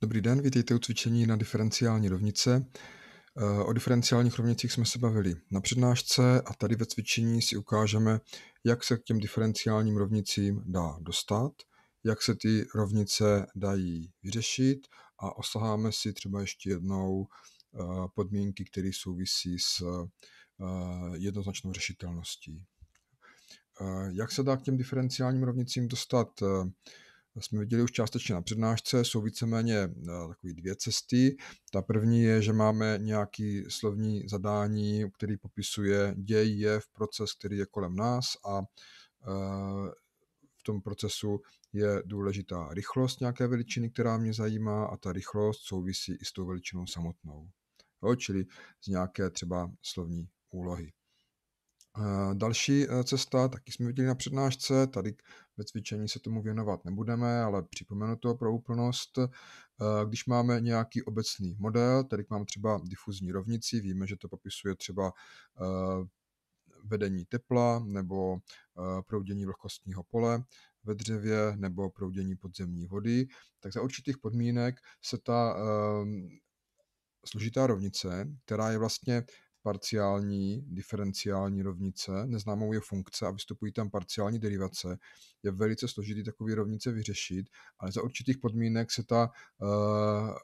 Dobrý den, vítejte u cvičení na diferenciální rovnice. Eh, o diferenciálních rovnicích jsme se bavili na přednášce a tady ve cvičení si ukážeme, jak se k těm diferenciálním rovnicím dá dostat, jak se ty rovnice dají vyřešit a osaháme si třeba ještě jednou eh, podmínky, které souvisí s eh, jednoznačnou řešitelností. Jak se dá k těm diferenciálním rovnicím dostat jsme viděli už částečně na přednášce, jsou víceméně eh, takové dvě cesty. Ta první je, že máme nějaký slovní zadání, který popisuje děj, v proces, který je kolem nás a eh, v tom procesu je důležitá rychlost nějaké veličiny, která mě zajímá a ta rychlost souvisí i s tou veličinou samotnou. Jo, čili z nějaké třeba slovní úlohy. Eh, další cesta, taky jsme viděli na přednášce, tady ve cvičení se tomu věnovat nebudeme, ale připomenu to pro úplnost. Eh, když máme nějaký obecný model, tedy máme třeba difuzní rovnici, víme, že to popisuje třeba eh, vedení tepla nebo eh, proudění vlhkostního pole ve dřevě nebo proudění podzemní vody, tak za určitých podmínek se ta složitá rovnice, která je vlastně parciální diferenciální rovnice, neznámou je funkce a vystupují tam parciální derivace. Je velice složitý takový rovnice vyřešit, ale za určitých podmínek se ta uh,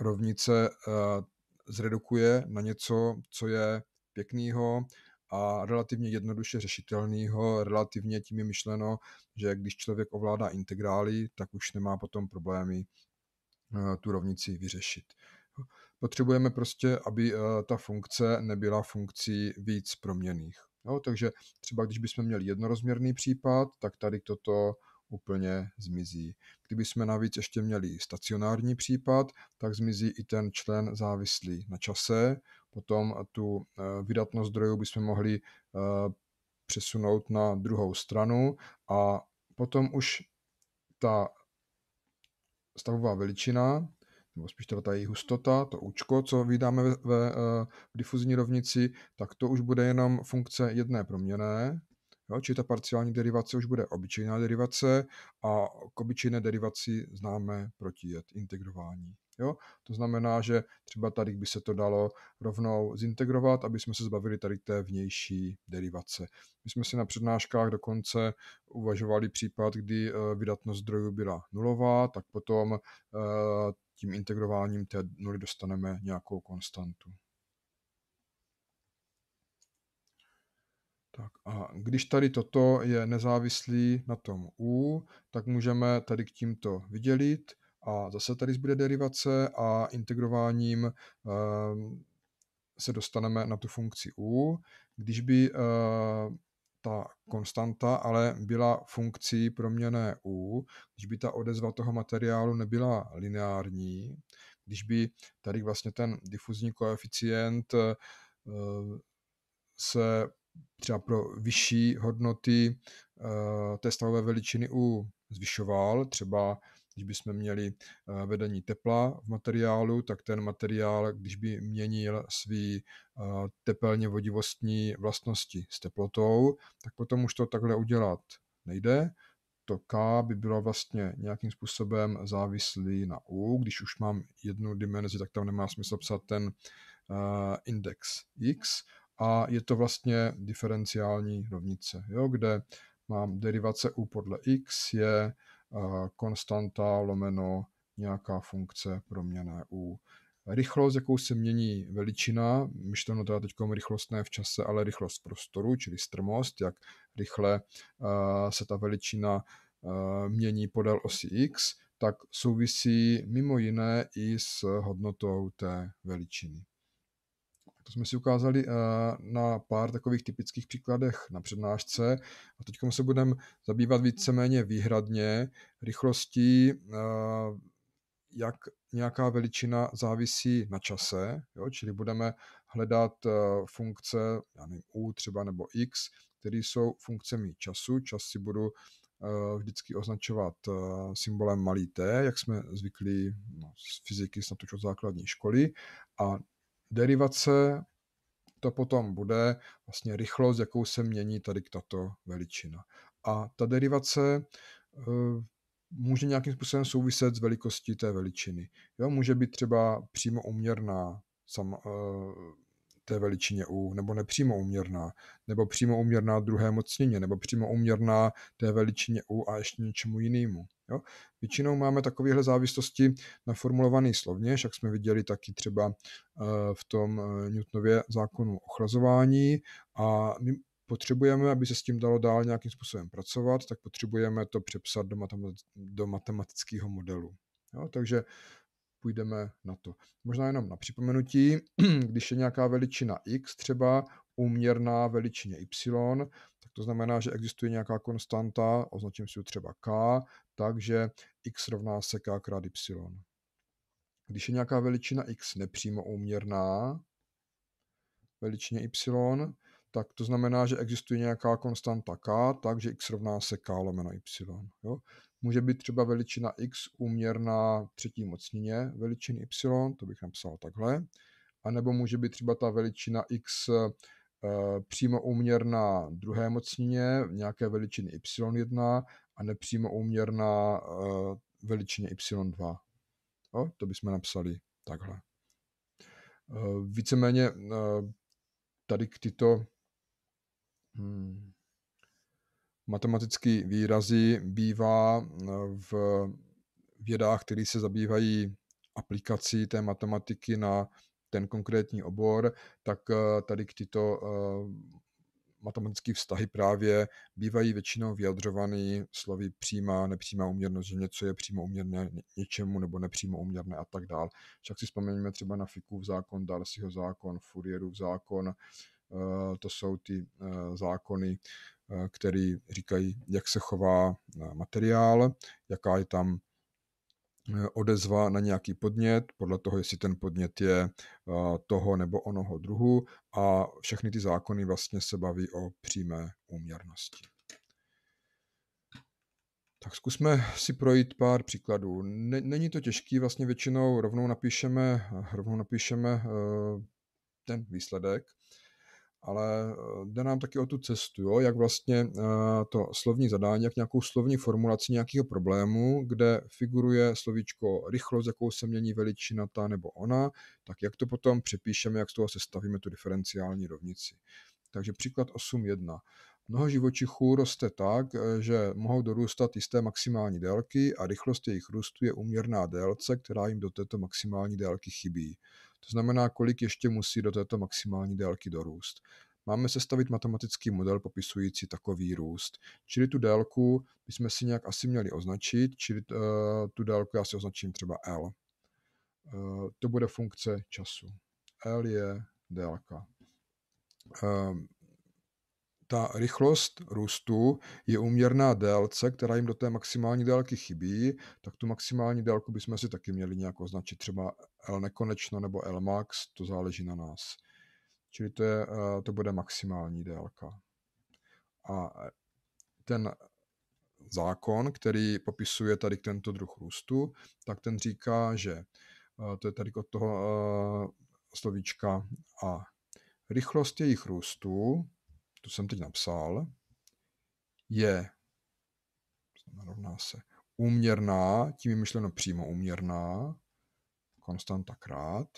rovnice uh, zredukuje na něco, co je pěkného a relativně jednoduše řešitelného. Relativně tím je myšleno, že když člověk ovládá integrály, tak už nemá potom problémy eh, tu rovnici vyřešit potřebujeme prostě, aby eh, ta funkce nebyla funkcí víc proměných. No, takže třeba když bychom měli jednorozměrný případ, tak tady toto úplně zmizí. Kdyby jsme navíc ještě měli stacionární případ, tak zmizí i ten člen závislý na čase. Potom tu eh, vydatnost zdrojů bychom mohli eh, přesunout na druhou stranu a potom už ta stavová veličina nebo spíš teda ta její hustota, to účko, co vydáme ve, ve eh, v difuzní rovnici, tak to už bude jenom funkce jedné proměné, jo, čili ta parciální derivace už bude obyčejná derivace a k obyčejné derivaci známe protijet, integrování. Jo? To znamená, že třeba tady by se to dalo rovnou zintegrovat, aby jsme se zbavili tady té vnější derivace. My jsme si na přednáškách dokonce uvažovali případ, kdy eh, vydatnost zdrojů byla nulová, tak potom eh, tím integrováním té nuly dostaneme nějakou konstantu. Tak a když tady toto je nezávislý na tom u, tak můžeme tady k tímto vydělit a zase tady zbude derivace a integrováním ehm, se dostaneme na tu funkci u. Když by ehm, ta konstanta ale byla funkcí proměné u, když by ta odezva toho materiálu nebyla lineární, když by tady vlastně ten difuzní koeficient eh, se třeba pro vyšší hodnoty eh, té stavové veličiny u zvyšoval, třeba když bychom měli eh, vedení tepla v materiálu, tak ten materiál, když by měnil svý eh, tepelně vodivostní vlastnosti s teplotou, tak potom už to takhle udělat nejde. To K by bylo vlastně nějakým způsobem závislý na U. Když už mám jednu dimenzi, tak tam nemá smysl psát ten eh, index X a je to vlastně diferenciální rovnice, jo, kde mám derivace u podle x je konstanta lomeno nějaká funkce proměné u. Rychlost, jakou se mění veličina, myšleno teda teď rychlost ne v čase, ale rychlost prostoru, čili strmost, jak rychle se ta veličina mění podél osy x, tak souvisí mimo jiné i s hodnotou té veličiny. To jsme si ukázali eh, na pár takových typických příkladech na přednášce a teď se budeme zabývat víceméně výhradně rychlostí, eh, jak nějaká veličina závisí na čase, jo? čili budeme hledat eh, funkce já nevím, u třeba nebo x, které jsou funkcemi času. Čas si budu vždycky označovat symbolem malý t, jak jsme zvyklí no, z fyziky snad už od základní školy. A derivace to potom bude vlastně rychlost, jakou se mění tady tato veličina. A ta derivace eh, může nějakým způsobem souviset s velikostí té veličiny. Jo, může být třeba přímo uměrná sam, eh, té veličině u, nebo nepřímo uměrná, nebo přímo uměrná druhé mocnině, nebo přímo uměrná té veličině u a ještě něčemu jinému. Jo? Většinou máme takovéhle závislosti naformulované slovně, jak jsme viděli taky třeba eh, v tom eh, Newtonově zákonu ochlazování a my potřebujeme, aby se s tím dalo dál nějakým způsobem pracovat, tak potřebujeme to přepsat do, do matematického modelu. Jo? Takže půjdeme na to. Možná jenom na připomenutí, když je nějaká veličina x třeba úměrná veličině y, tak to znamená, že existuje nějaká konstanta, označím si ji třeba k, takže x rovná se k krát y. Když je nějaká veličina x nepřímo úměrná veličině y, tak to znamená, že existuje nějaká konstanta k, takže x rovná se k lomeno y. Jo? Může být třeba veličina x úměrná třetí mocnině veličiny y, to bych napsal takhle, anebo může být třeba ta veličina x Eh, přímo úměrná druhé mocnině nějaké veličiny y1 a nepřímo úměrná eh, veličině y2. O, to bychom napsali takhle. Eh, víceméně tady k tyto hmm, matematické výrazy bývá v vědách, které se zabývají aplikací té matematiky na ten konkrétní obor, tak eh, tady k tyto eh, matematické vztahy právě bývají většinou vyjadřovaný slovy přímá, nepřímá uměrnost, že něco je přímo uměrné něčemu nebo nepřímo uměrné a tak dál. Však si vzpomeňme třeba na Fikův zákon, Darcyho zákon, Fourierův zákon, eh, to jsou ty zákony, které říkají, jak se chová materiál, jaká je tam odezva na nějaký podnět, podle toho, jestli ten podnět je eh, toho nebo onoho druhu a všechny ty zákony vlastně se baví o přímé úměrnosti. Tak zkusme si projít pár příkladů. Není to těžký, vlastně většinou rovnou napíšeme, rovnou napíšeme eh, ten výsledek ale eh, jde nám taky o tu cestu, jo? jak vlastně eh, to slovní zadání, jak nějakou slovní formulaci nějakého problému, kde figuruje slovíčko rychlost, jakou se mění veličina ta nebo ona, tak jak to potom přepíšeme, jak z toho sestavíme tu diferenciální rovnici. Takže příklad 8.1. Mnoho živočichů roste tak, eh, že mohou dorůstat jisté maximální délky a rychlost jejich růstu je uměrná délce, která jim do této maximální délky chybí. To znamená, kolik ještě musí do této maximální délky dorůst. Máme sestavit matematický model popisující takový růst. Čili tu délku bychom si nějak asi měli označit, čili uh, tu délku já si označím třeba L. Uh, to bude funkce času. L je délka. Uh, ta rychlost růstu je uměrná délce, která jim do té maximální délky chybí, tak tu maximální délku bychom si taky měli nějak označit třeba L nekonečno nebo L max, to záleží na nás. Čili to, je, eh, to bude maximální délka. A ten zákon, který popisuje tady tento druh růstu, tak ten říká, že eh, to je tady od toho eh, slovíčka a rychlost jejich růstu tu jsem teď napsal, je rovná se úměrná, tím je myšleno přímo úměrná, konstanta krát,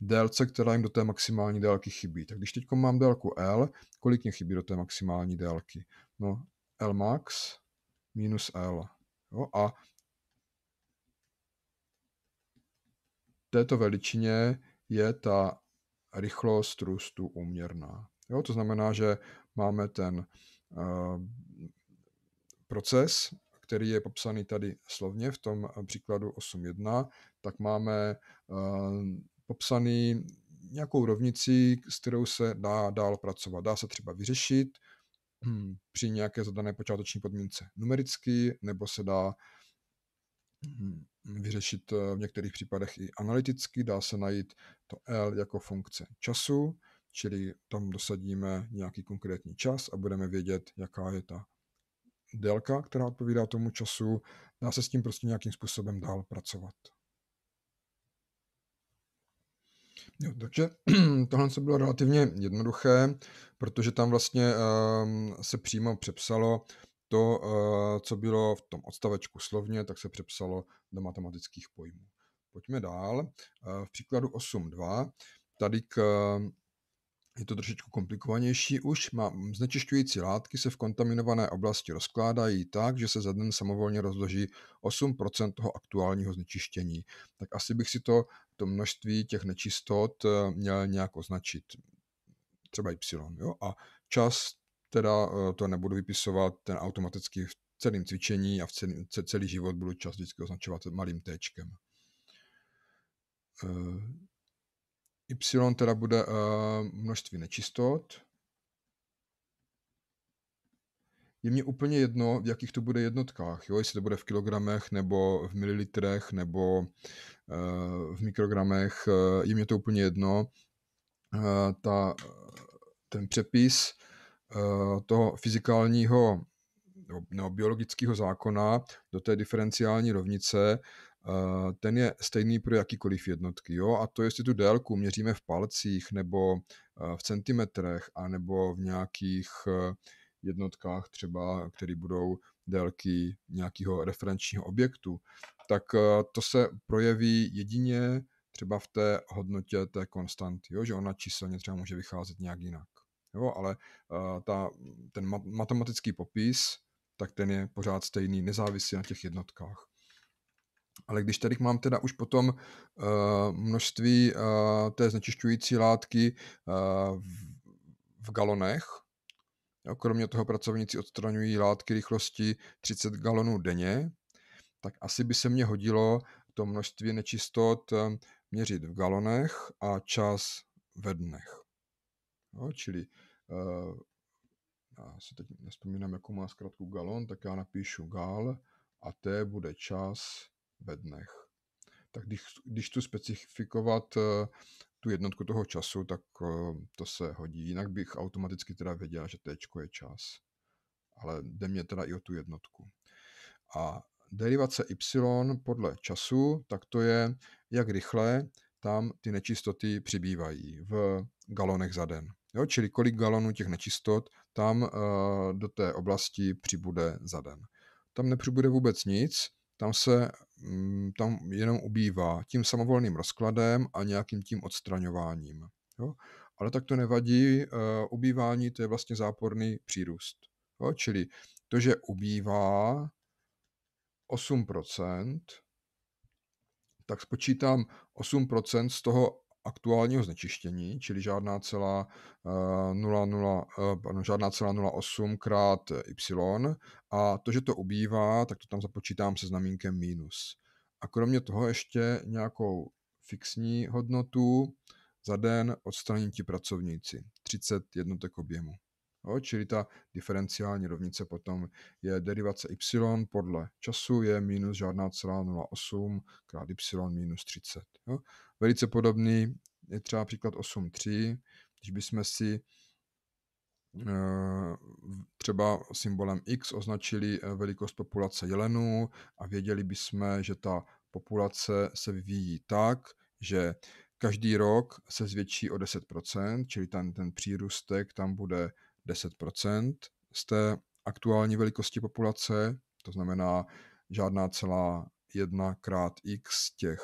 délce, která jim do té maximální délky chybí. Tak když teď mám délku L, kolik mě chybí do té maximální délky? No, L max minus L. Jo, a této veličině je ta rychlost růstu uměrná. Jo, to znamená, že máme ten eh, proces, který je popsaný tady slovně v tom eh, příkladu 8.1, tak máme eh, popsaný nějakou rovnici, s kterou se dá dál pracovat. Dá se třeba vyřešit hm, při nějaké zadané počáteční podmínce numericky, nebo se dá hm, vyřešit v některých případech i analyticky, dá se najít to L jako funkce času, čili tam dosadíme nějaký konkrétní čas a budeme vědět, jaká je ta délka, která odpovídá tomu času. Dá se s tím prostě nějakým způsobem dál pracovat. Jo, takže tohle se bylo relativně jednoduché, protože tam vlastně uh, se přímo přepsalo to, uh, co bylo v tom odstavečku slovně, tak se přepsalo do matematických pojmů. Pojďme dál. Uh, v příkladu 8.2, tady k uh, je to trošičku komplikovanější už, má, mm, znečišťující látky se v kontaminované oblasti rozkládají tak, že se za den samovolně rozloží 8% toho aktuálního znečištění. Tak asi bych si to, to množství těch nečistot eh, měl nějak označit, třeba Y. Jo? A čas, teda eh, to nebudu vypisovat, ten automaticky v celém cvičení a v celý, celý život budu čas vždycky označovat malým téčkem. Eh, Y teda bude uh, množství nečistot. Je mi úplně jedno, v jakých to bude jednotkách, jo? jestli to bude v kilogramech, nebo v mililitrech, nebo uh, v mikrogramech, eh, je mi to úplně jedno. Uh, ta, ten přepis uh, toho fyzikálního nebo biologického zákona do té diferenciální rovnice Eh, ten je stejný pro jakýkoliv jednotky. Jo? A to, jestli tu délku měříme v palcích nebo eh, v centimetrech, anebo v nějakých eh, jednotkách třeba, které budou délky nějakého referenčního objektu, tak to se projeví jedině třeba v té hodnotě té konstanty, jo? že ona číselně třeba může vycházet nějak jinak. Jo? Ale ta, ten matematický popis, tak ten je pořád stejný, nezávislý na těch jednotkách. Ale když tady mám teda už potom eh, množství eh, té znečišťující látky eh, v, galonech, kromě toho pracovníci odstraňují látky rychlosti 30 galonů denně, tak asi by se mě hodilo to množství nečistot měřit v galonech a čas ve dnech. Jo, čili já si teď nespomínám, jakou má zkrátku galon, tak já napíšu gal a T bude čas ve dnech. Tak když, když tu specifikovat eh, tu jednotku toho času, tak eh, to se hodí. Jinak bych automaticky teda věděl, že T je čas. Ale jde mě teda i o tu jednotku. A derivace y podle času, tak to je, jak rychle tam ty nečistoty přibývají v galonech za den. Jo, čili kolik galonů těch nečistot tam eh, do té oblasti přibude za den. Tam nepřibude vůbec nic, tam se mm, tam jenom ubývá tím samovolným rozkladem a nějakým tím odstraňováním. Jo? Ale tak to nevadí, eh, ubývání to je vlastně záporný přírůst. Jo? Čili to, že ubývá 8%, tak spočítám 8% z toho aktuálního znečištění, čili žádná celá, 00, eh, eh, pardon, žádná celá 0,8 krát eh, y a to, že to ubývá, tak to tam započítám se znamínkem minus. A kromě toho ještě nějakou fixní hodnotu za den odstraní ti pracovníci, 30 jednotek objemu. Jo, čili ta diferenciální rovnice potom je derivace y podle času je minus žádná celá 0,8 krát y minus 30. Jo. Velice podobný je třeba příklad 8,3, když bychom si eh, třeba symbolem x označili eh, velikost populace jelenů a věděli bychom, že ta populace se vyvíjí tak, že každý rok se zvětší o 10%, čili ten, ten přírůstek tam bude 10 z té aktuální velikosti populace, to znamená žádná celá jedna krát x těch,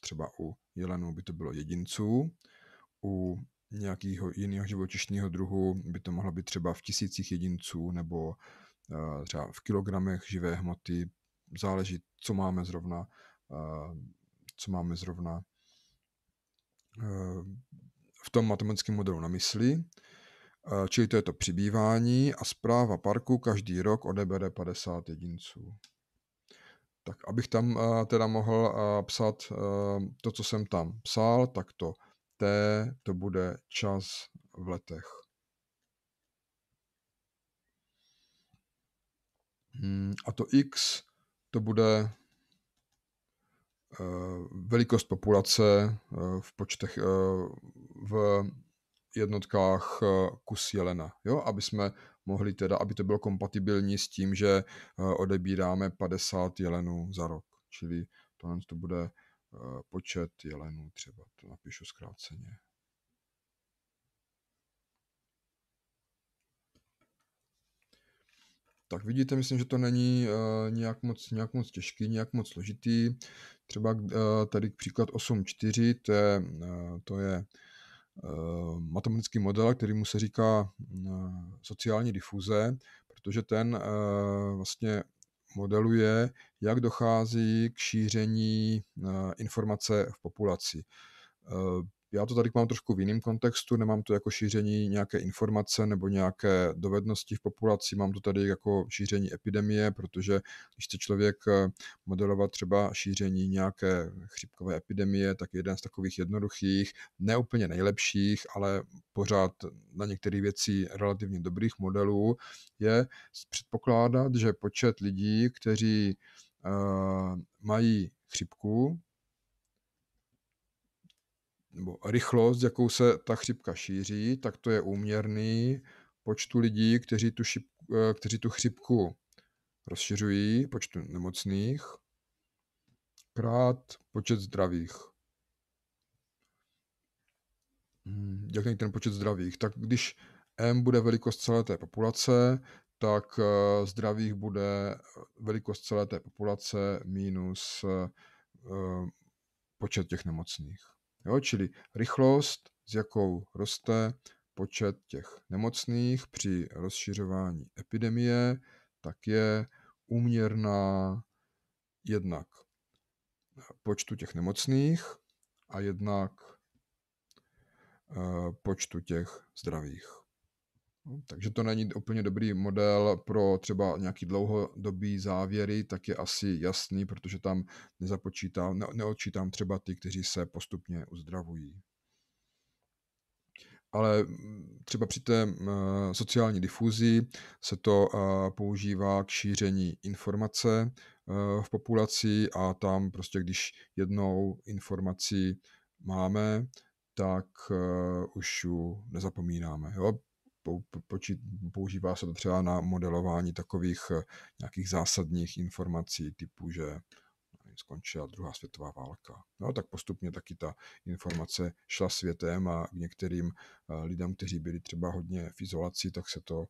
třeba u jelenů by to bylo jedinců, u nějakého jiného živočišného druhu by to mohlo být třeba v tisících jedinců nebo eh, třeba v kilogramech živé hmoty, záleží, co máme zrovna, eh, co máme zrovna eh, v tom matematickém modelu na mysli. Eh, čili to je to přibývání a zpráva parku každý rok odebere 50 jedinců. Tak abych tam eh, teda mohl eh, psat to, co jsem tam psal, tak to T to bude čas v letech. Hmm, a to X to bude velikost populace v počtech v jednotkách eh, kus jelena, jo? aby jsme mohli teda, aby to bylo kompatibilní s tím, že eh, odebíráme 50 jelenů za rok, čili tohle to bude eh, počet jelenů třeba, to napíšu zkráceně. Tak vidíte, myslím, že to není uh, nějak, moc, nějak moc těžký, nějak moc složitý. Třeba uh, tady příklad 8.4, to je, uh, to je Eh, matematický model, který mu se říká eh, sociální difuze, protože ten eh, vlastně modeluje, jak dochází k šíření informace v populaci. Já to tady mám trošku v jiném kontextu, nemám to jako šíření nějaké informace nebo nějaké dovednosti v populaci, mám to tady jako šíření epidemie, protože když chce člověk eh, modelovat třeba šíření nějaké chřipkové epidemie, tak jeden z takových jednoduchých, neúplně nejlepších, ale pořád na některé věci relativně dobrých modelů, je předpokládat, že počet lidí, kteří eh, mají chřipku, nebo rychlost, jakou se ta chřipka šíří, tak to je úměrný počtu lidí, kteří tu, šip, eh, kteří tu chřipku rozšiřují, počtu nemocných, krát počet zdravých. Hmm, Jak není ten počet zdravých? Tak když M bude velikost celé té populace, tak eh, zdravých bude velikost celé té populace minus eh, počet těch nemocných. Jo? Čili rychlost, s jakou roste počet těch nemocných při rozšiřování epidemie, tak je úměrná jednak počtu těch nemocných a jednak eh, počtu těch zdravých. No, takže to není úplně dobrý model pro třeba nějaký dlouhodobý závěry, tak je asi jasný, protože tam nezapočítám, ne, neodčítám třeba ty, kteří se postupně uzdravují. Ale mm, třeba při té mm, sociální difuzi se to používá k šíření informace e, v populaci a tam prostě, když jednou informaci máme, tak e, už ji nezapomínáme. Jo? používá se to třeba na modelování takových eh, nějakých zásadních informací typu, že eh, skončila druhá světová válka. No tak postupně taky ta informace šla světem a k některým eh, lidem, kteří byli třeba hodně v izolaci, tak se to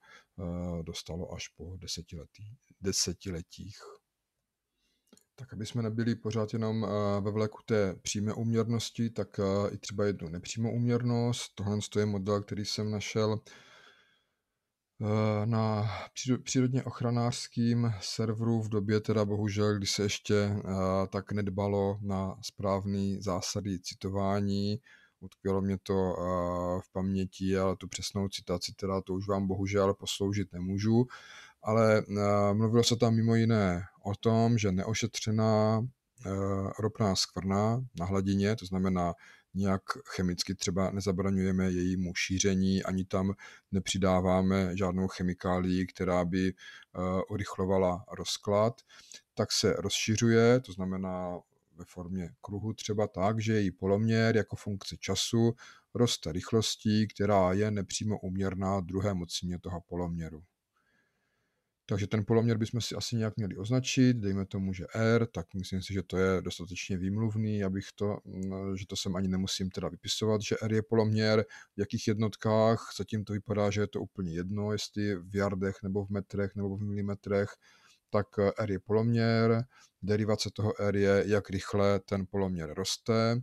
dostalo až po desetiletí, desetiletích. Tak aby jsme nebyli pořád jenom ve vleku té přímé úměrnosti, tak i třeba jednu nepřímou úměrnost. Tohle je model, který jsem našel Eh, na přírodně ochranářském serveru v době teda bohužel, kdy se ještě eh, tak nedbalo na správné zásady citování, utkvělo mě to eh, v paměti, ale tu přesnou citaci teda to už vám bohužel posloužit nemůžu, ale mluvilo se tam mimo jiné o tom, že neošetřená ropná skvrna na hladině, to znamená nijak chemicky třeba nezabraňujeme jejímu šíření, ani tam nepřidáváme žádnou chemikálii, která by eh, urychlovala rozklad, tak se rozšiřuje, to znamená ve formě kruhu třeba tak, že její poloměr jako funkce času roste rychlostí, která je nepřímo uměrná druhé mocině toho poloměru. Takže ten poloměr bychom si asi nějak měli označit, dejme tomu, že R, tak myslím si, že to je dostatečně výmluvný, abych to, mm, že to sem ani nemusím teda vypisovat, že R je poloměr, v jakých jednotkách, zatím to vypadá, že je to úplně jedno, jestli v jardech nebo v metrech nebo v milimetrech, tak eh, R je poloměr, derivace toho R je, jak rychle ten poloměr roste,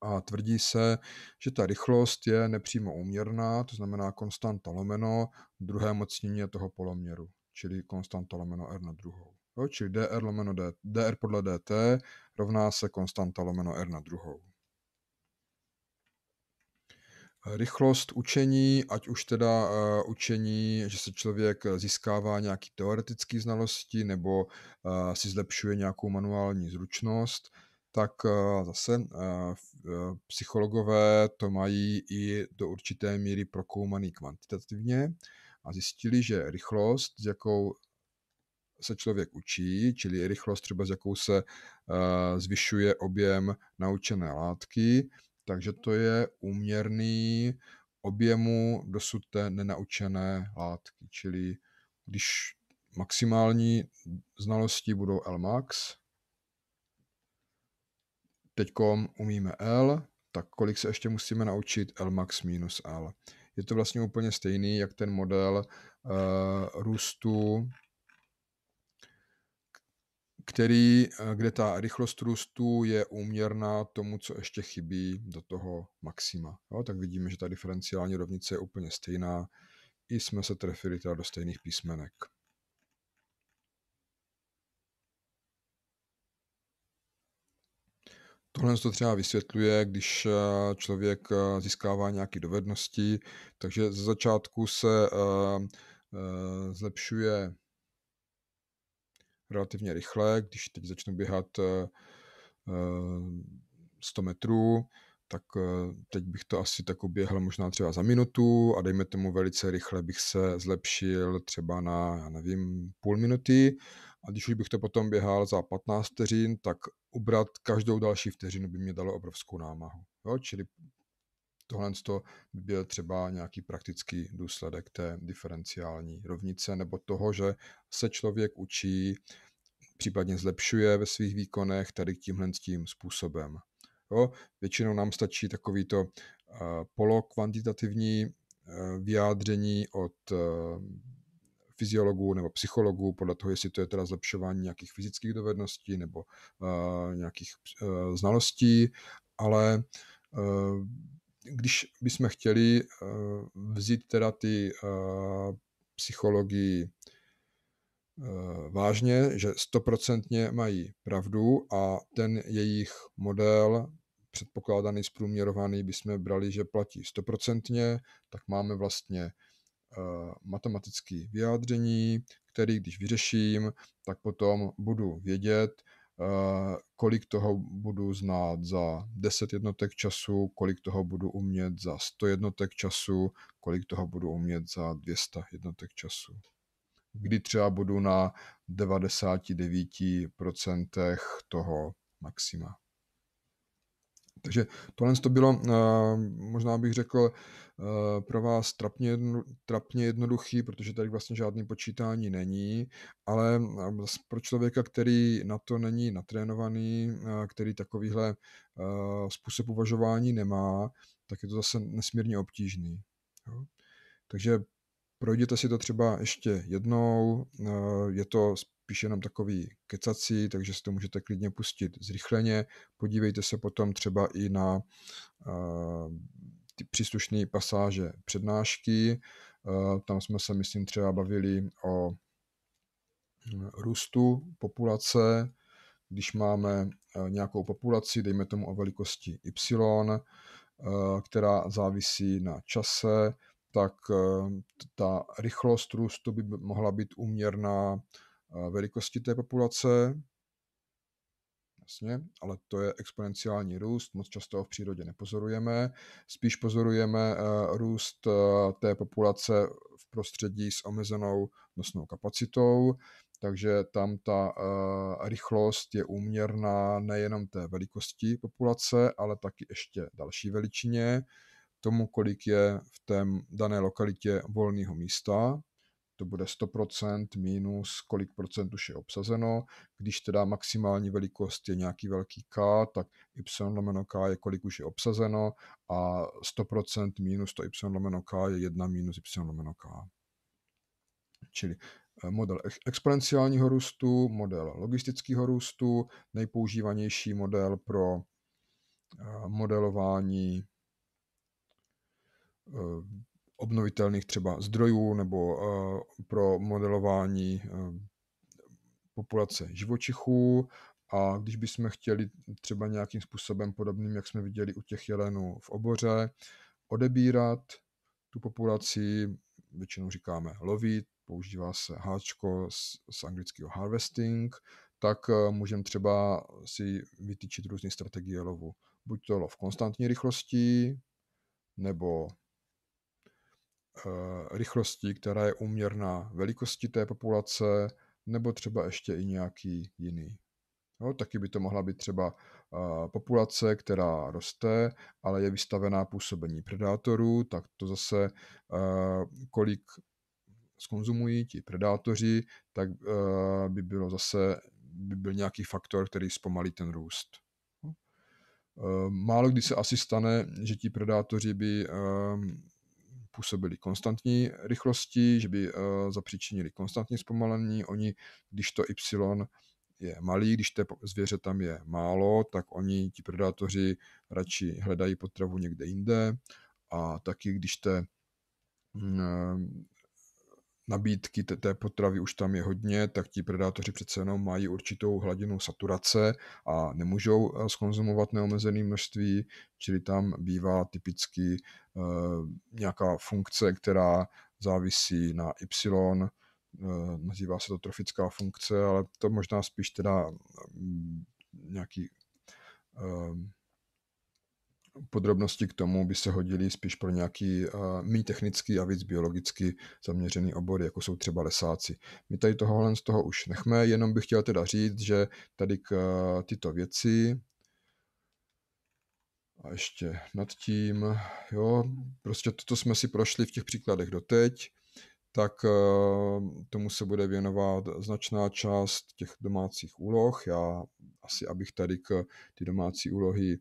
a tvrdí se, že ta rychlost je nepřímo úměrná, to znamená konstanta lomeno druhé mocnině toho poloměru, čili konstanta lomeno r na druhou. Jo, čili dr, lomeno d, dr podle dt rovná se konstanta lomeno r na druhou. Rychlost učení, ať už teda uh, učení, že se člověk získává nějaký teoretický znalosti nebo uh, si zlepšuje nějakou manuální zručnost, tak eh, zase eh, eh, psychologové to mají i do určité míry prokoumaný kvantitativně a zjistili, že rychlost, s jakou se člověk učí, čili rychlost třeba, s jakou se zvyšuje objem naučené látky, takže to je úměrný objemu dosud té nenaučené látky. Čili když maximální znalosti budou Lmax, Teď umíme L, tak kolik se ještě musíme naučit L max minus L. Je to vlastně úplně stejný, jak ten model uh, růstu, který, eh, kde ta rychlost růstu je úměrná tomu, co ještě chybí do toho maxima. Jo, tak vidíme, že ta diferenciální rovnice je úplně stejná. I jsme se trefili teda do stejných písmenek. Tohle to třeba vysvětluje, když eh, člověk eh, získává nějaké dovednosti, takže ze začátku se eh, zlepšuje relativně rychle, když teď začnu běhat 100 metrů, tak teď bych to asi tak oběhl možná třeba za minutu a dejme tomu velice rychle bych se zlepšil třeba na, já nevím, půl minuty a když už bych to potom běhal za 15 vteřin, tak ubrat každou další vteřinu by mě dalo obrovskou námahu. Jo? Čili tohle by byl třeba nějaký praktický důsledek té diferenciální rovnice nebo toho, že se člověk učí, případně zlepšuje ve svých výkonech tady tímhle tím způsobem. Jo? Většinou nám stačí takovýto eh, polokvantitativní eh, vyjádření od eh, fyziologů nebo psychologů, podle toho, jestli to je teda zlepšování nějakých fyzických dovedností nebo uh, nějakých uh, znalostí, ale uh, když bychom chtěli uh, vzít teda ty uh, psychologii vážně, že stoprocentně mají pravdu a ten jejich model předpokládaný, zprůměrovaný, bychom brali, že platí stoprocentně, tak máme vlastně Eh, matematické vyjádření, který když vyřeším, tak potom budu vědět, eh, kolik toho budu znát za 10 jednotek času, kolik toho budu umět za 100 jednotek času, kolik toho budu umět za 200 jednotek času. Kdy třeba budu na 99% toho maxima. Takže tohle to bylo, eh, možná bych řekl, eh, pro vás trapně, trapně jednoduchý, protože tady vlastně žádný počítání není, ale eh, pro člověka, který na to není natrénovaný, který takovýhle způsob uvažování nemá, tak je to zase nesmírně obtížný. Takže projděte si to třeba ještě jednou, je to spíš jenom takový kecací, takže si to můžete klidně pustit zrychleně. Podívejte se potom třeba i na eh, ty příslušné pasáže přednášky. Eh, tam jsme se, myslím, třeba bavili o eh, růstu populace, když máme nějakou populaci, dejme tomu o velikosti y, která závisí na čase, tak ta rychlost růstu by mohla být uměrná velikosti té populace. Jasně, ale to je exponenciální růst, moc často ho v přírodě nepozorujeme. Spíš pozorujeme eh, růst eh, té populace v prostředí s omezenou nosnou kapacitou, takže tam ta eh, rychlost je úměrná nejenom té velikosti populace, ale taky ještě další veličině, tomu, kolik je v té dané lokalitě volného místa, to bude 100% minus kolik procent už je obsazeno. Když teda maximální velikost je nějaký velký K, tak y lomeno K je kolik už je obsazeno a 100% minus to y lomeno K je 1 minus y lomeno K. Čili eh, model exponenciálního růstu, model logistického růstu, nejpoužívanější model pro eh, modelování eh, obnovitelných třeba zdrojů nebo eh, pro modelování eh, populace živočichů. A když bychom chtěli třeba nějakým způsobem podobným, jak jsme viděli u těch jelenů v oboře, odebírat tu populaci, většinou říkáme lovit, používá se háčko z, z anglického harvesting, tak eh, můžeme třeba si vytýčit různé strategie lovu. Buď to lov konstantní rychlosti nebo Eh, rychlostí, která je uměrná velikosti té populace, nebo třeba ještě i nějaký jiný. No, taky by to mohla být třeba eh, populace, která roste, ale je vystavená působení predátorů, tak to zase eh, kolik skonzumují ti predátoři, tak by bylo zase by byl nějaký faktor, který zpomalí ten růst. Málo kdy se asi stane, že ti predátoři by působili konstantní rychlostí, že by eh, zapříčinili konstantní zpomalení. Oni, když to y je malý, když té zvěře tam je málo, tak oni, ti predátoři, radši hledají potravu někde jinde a taky, když té mm, nabídky té potravy už tam je hodně, tak ti predátoři přece jenom mají určitou hladinu saturace a nemůžou eh, skonzumovat neomezené množství, čili tam bývá typicky eh, nějaká funkce, která závisí na Y, eh, nazývá se to trofická funkce, ale to možná spíš teda mm, nějaký podrobnosti k tomu by se hodily spíš pro nějaký uh, méně technický a víc biologicky zaměřený obory, jako jsou třeba lesáci. My tady tohohle z toho už nechme, jenom bych chtěl teda říct, že tady k uh, tyto věci a ještě nad tím, jo, prostě toto jsme si prošli v těch příkladech doteď, tak eh, tomu se bude věnovat značná část těch domácích úloh. Já asi, abych tady k ty domácí úlohy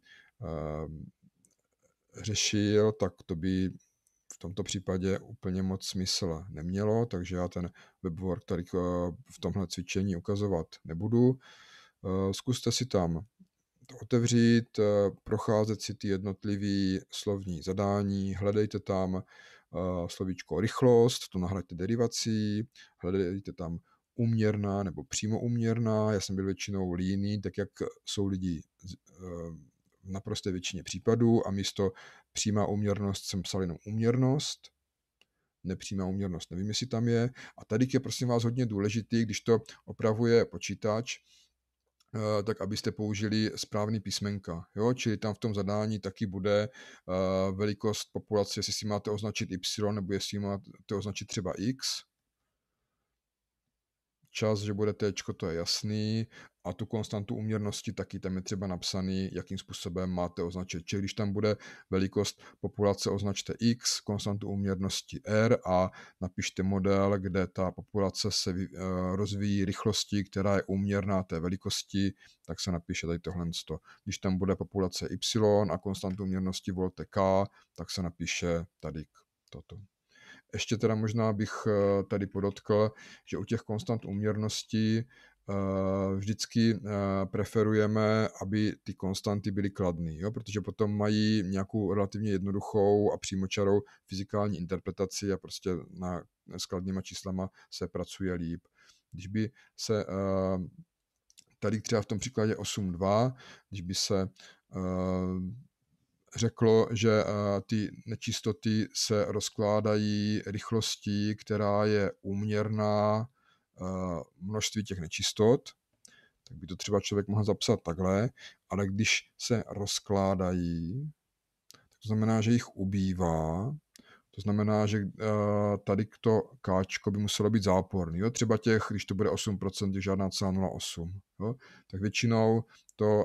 řešil, tak to by v tomto případě úplně moc smysl nemělo, takže já ten webwork tady eh, v tomhle cvičení ukazovat nebudu. Eh, zkuste si tam otevřít, eh, procházet si ty jednotlivé slovní zadání, hledejte tam slovíčko rychlost, to nahraďte derivací, hledejte tam uměrná nebo přímo uměrná, já jsem byl většinou líný, tak jak jsou lidi naprosté většině případů a místo přímá uměrnost jsem psal jenom uměrnost, nepřímá uměrnost, nevím, jestli tam je. A tady je prosím vás hodně důležitý, když to opravuje počítač, eh, tak abyste použili správný písmenka. Jo? Čili tam v tom zadání taky bude eh, velikost populace, jestli si máte označit Y, nebo jestli máte označit třeba X čas, že bude tečko, to je jasný, a tu konstantu uměrnosti taky tam je třeba napsaný, jakým způsobem máte označit. Čili když tam bude velikost populace, označte x, konstantu uměrnosti r a napište model, kde ta populace se eh, rozvíjí rychlostí, která je uměrná té velikosti, tak se napíše tady tohle. Když tam bude populace y a konstantu uměrnosti volte k, tak se napíše tady toto. Ještě teda možná bych eh, tady podotkl, že u těch konstant uměrností eh, vždycky eh, preferujeme, aby ty konstanty byly kladné, protože potom mají nějakou relativně jednoduchou a přímočarou fyzikální interpretaci a prostě na skladnýma číslama se pracuje líp. Když by se tady třeba v tom příkladě 8.2, když by se řeklo, že eh, ty nečistoty se rozkládají rychlostí, která je úměrná eh, množství těch nečistot, tak by to třeba člověk mohl zapsat takhle, ale když se rozkládají, to znamená, že jich ubývá, to znamená, že eh, tady to káčko by muselo být záporný. Jo? Třeba těch, když to bude 8%, je žádná celá 0,8. Jo? Tak většinou to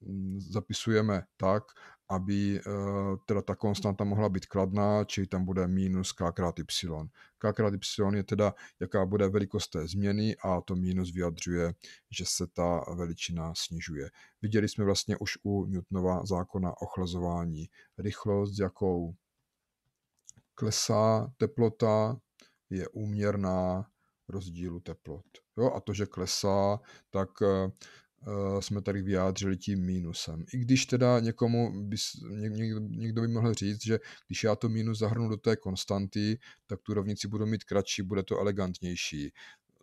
Mm, zapisujeme tak, aby eh, teda ta konstanta mohla být kladná, čili tam bude minus k krát y. k krát y je teda, jaká bude velikost té změny a to minus vyjadřuje, že se ta veličina snižuje. Viděli jsme vlastně už u Newtonova zákona ochlazování rychlost, jakou klesá teplota, je úměrná rozdílu teplot. Jo, a to, že klesá, tak eh, Eh, jsme tady vyjádřili tím mínusem. I když teda někomu by, někdo, někdo by mohl říct, že když já to mínus zahrnu do té konstanty, tak tu rovnici budu mít kratší, bude to elegantnější.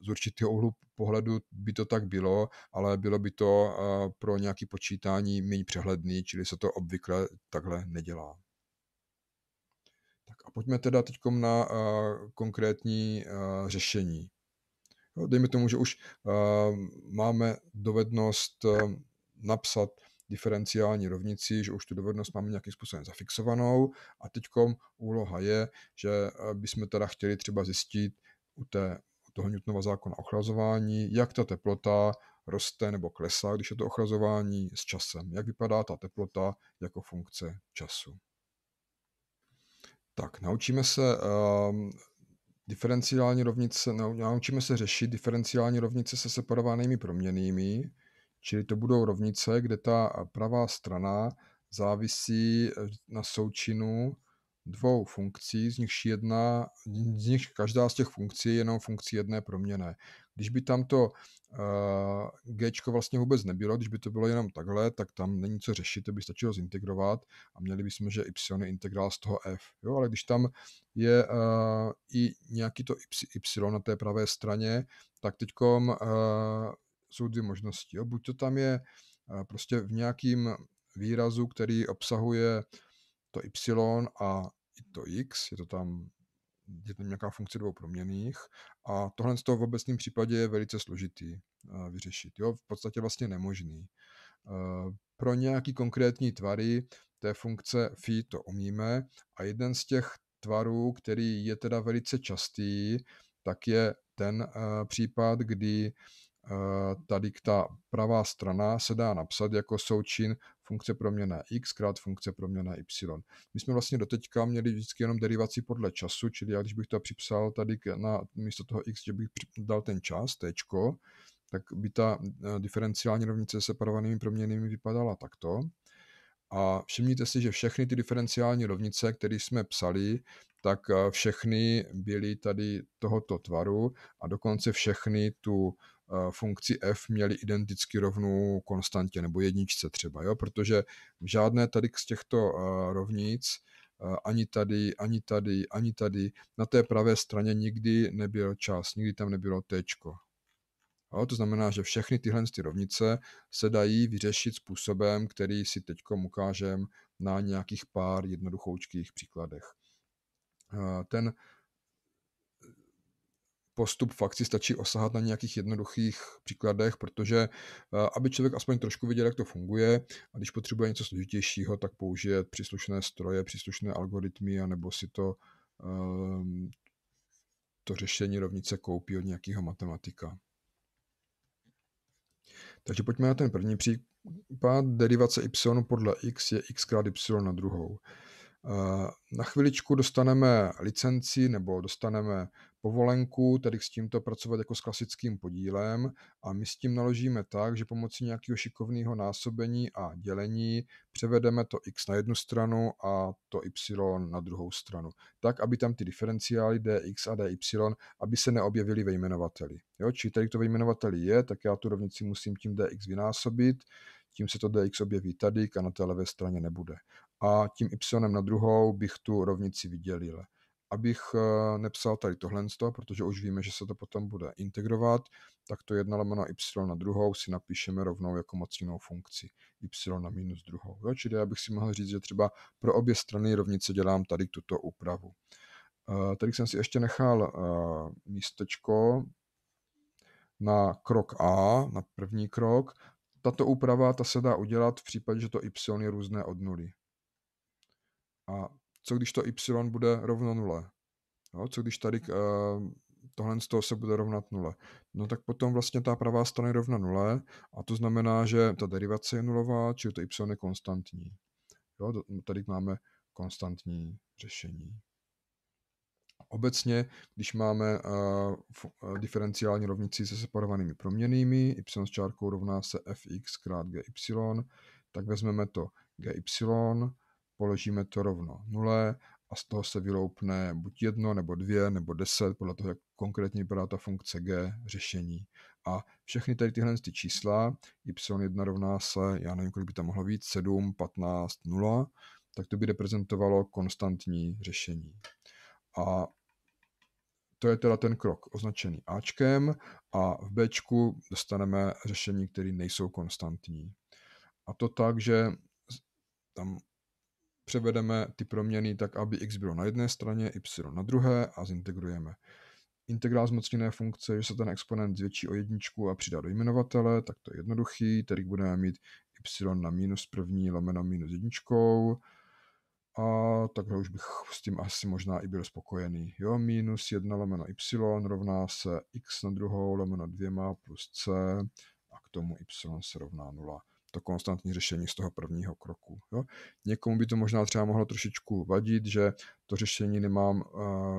Z určitého úhlu pohledu by to tak bylo, ale bylo by to eh, pro nějaké počítání méně přehledný, čili se to obvykle takhle nedělá. Tak a pojďme teda teď na eh, konkrétní řešení. Dejme tomu, že už ehm, máme dovednost ehm, napsat diferenciální rovnici, že už tu dovednost máme nějakým způsobem zafixovanou a teď úloha je, že eh, bychom teda chtěli třeba zjistit u, té, u toho Newtonova zákona ochlazování, jak ta teplota roste nebo klesá, když je to ochlazování s časem. Jak vypadá ta teplota jako funkce času. Tak, naučíme se ehm, diferenciální rovnice, no, naučíme se řešit diferenciální rovnice se separovanými proměnými, čili to budou rovnice, kde ta pravá strana závisí eh, na součinu dvou funkcí, z nichž, jedna, z nichž každá z těch funkcí je jenom funkcí jedné proměny. Když by tam to uh, Gčko vlastně vůbec nebylo, když by to bylo jenom takhle, tak tam není co řešit, to by stačilo zintegrovat a měli bychom, že y je integrál z toho f. Jo? Ale když tam je uh, i nějaký to y na té pravé straně, tak teď uh, eh, jsou dvě možnosti. Jo? Buď to tam je uh, prostě v nějakým výrazu, který obsahuje to y a i to x, je to tam je tam nějaká funkce dvou proměných a tohle z toho v obecném případě je velice složitý eh, vyřešit. Jo? V podstatě vlastně nemožný. Eh, pro nějaký konkrétní tvary té funkce phi to umíme a jeden z těch tvarů, který je teda velice častý, tak je ten eh, případ, kdy Eh, tady ta pravá strana se dá napsat jako součin funkce proměna x krát funkce proměna y. My jsme vlastně doteďka měli vždycky jenom derivaci podle času, čili já když bych to připsal tady na místo toho x, že bych dal ten čas, t, tak by ta eh, diferenciální rovnice se separovanými proměnými vypadala takto. A všimněte si, že všechny ty diferenciální rovnice, které jsme psali, tak eh, všechny byly tady tohoto tvaru a dokonce všechny tu Eh, funkci f měli identicky rovnou konstantě nebo jedničce třeba, jo? protože žádné tady z těchto eh, rovnic eh, ani tady, ani tady, ani tady. Na té pravé straně nikdy nebyl čas, nikdy tam nebylo tečko. Jo, to znamená, že všechny tyhle ty rovnice se dají vyřešit způsobem, který si teď ukážem na nějakých pár jednoduchoučkých příkladech. Ten postup fakt si stačí osahat na nějakých jednoduchých příkladech, protože eh, aby člověk aspoň trošku viděl, jak to funguje, a když potřebuje něco složitějšího, tak použije příslušné stroje, příslušné algoritmy, anebo si to ehm, to řešení rovnice koupí od nějakého matematika. Takže pojďme na ten první případ. Derivace y podle x je x krát y na druhou. Na chviličku dostaneme licenci nebo dostaneme povolenku, tedy s tímto pracovat jako s klasickým podílem a my s tím naložíme tak, že pomocí nějakého šikovného násobení a dělení převedeme to x na jednu stranu a to y na druhou stranu. Tak, aby tam ty diferenciály dx a dy, aby se neobjevily ve jmenovateli. Jo? Či tady to ve jmenovateli je, tak já tu rovnici musím tím dx vynásobit, tím se to dx objeví tady a na té levé straně nebude a tím y na druhou bych tu rovnici vydělil. Abych eh, nepsal tady tohle, protože už víme, že se to potom bude integrovat, tak to 1 lomeno y na druhou si napíšeme rovnou jako mocninou funkci y na minus druhou. Jo? Čili já bych si mohl říct, že třeba pro obě strany rovnice dělám tady tuto úpravu. Eh, tady jsem si ještě nechal eh, místečko na krok A, na první krok. Tato úprava ta se dá udělat v případě, že to y je různé od nuly. A co když to y bude rovno nule? Jo, co když tady uh, tohle z toho se bude rovnat nule? No tak potom vlastně ta pravá strana je rovna nule a to znamená, že ta derivace je nulová, čili to y je konstantní. Jo, no, tady máme konstantní řešení. Obecně, když máme uh, diferenciální rovnici se separovanými proměnými, y s čárkou rovná se fx krát gy, tak vezmeme to gy, položíme to rovno nule a z toho se vyloupne buď jedno, nebo dvě, nebo deset, podle toho, jak konkrétně byla ta funkce g řešení. A všechny tady tyhle ty čísla, y1 rovná se, já nevím, kolik by tam mohlo být, 7, 15, 0, tak to by reprezentovalo konstantní řešení. A to je teda ten krok označený Ačkem a v Bčku dostaneme řešení, které nejsou konstantní. A to tak, že tam převedeme ty proměny tak, aby x bylo na jedné straně, y na druhé a zintegrujeme. Integrál zmocněné funkce, že se ten exponent zvětší o jedničku a přidá do jmenovatele, tak to je jednoduchý, tedy budeme mít y na minus první lomeno minus jedničkou a takhle už bych s tím asi možná i byl spokojený. Jo, minus 1 lomeno y rovná se x na druhou lomeno dvěma plus c a k tomu y se rovná 0 to konstantní řešení z toho prvního kroku. Jo? Někomu by to možná třeba mohlo trošičku vadit, že to řešení nemám eh,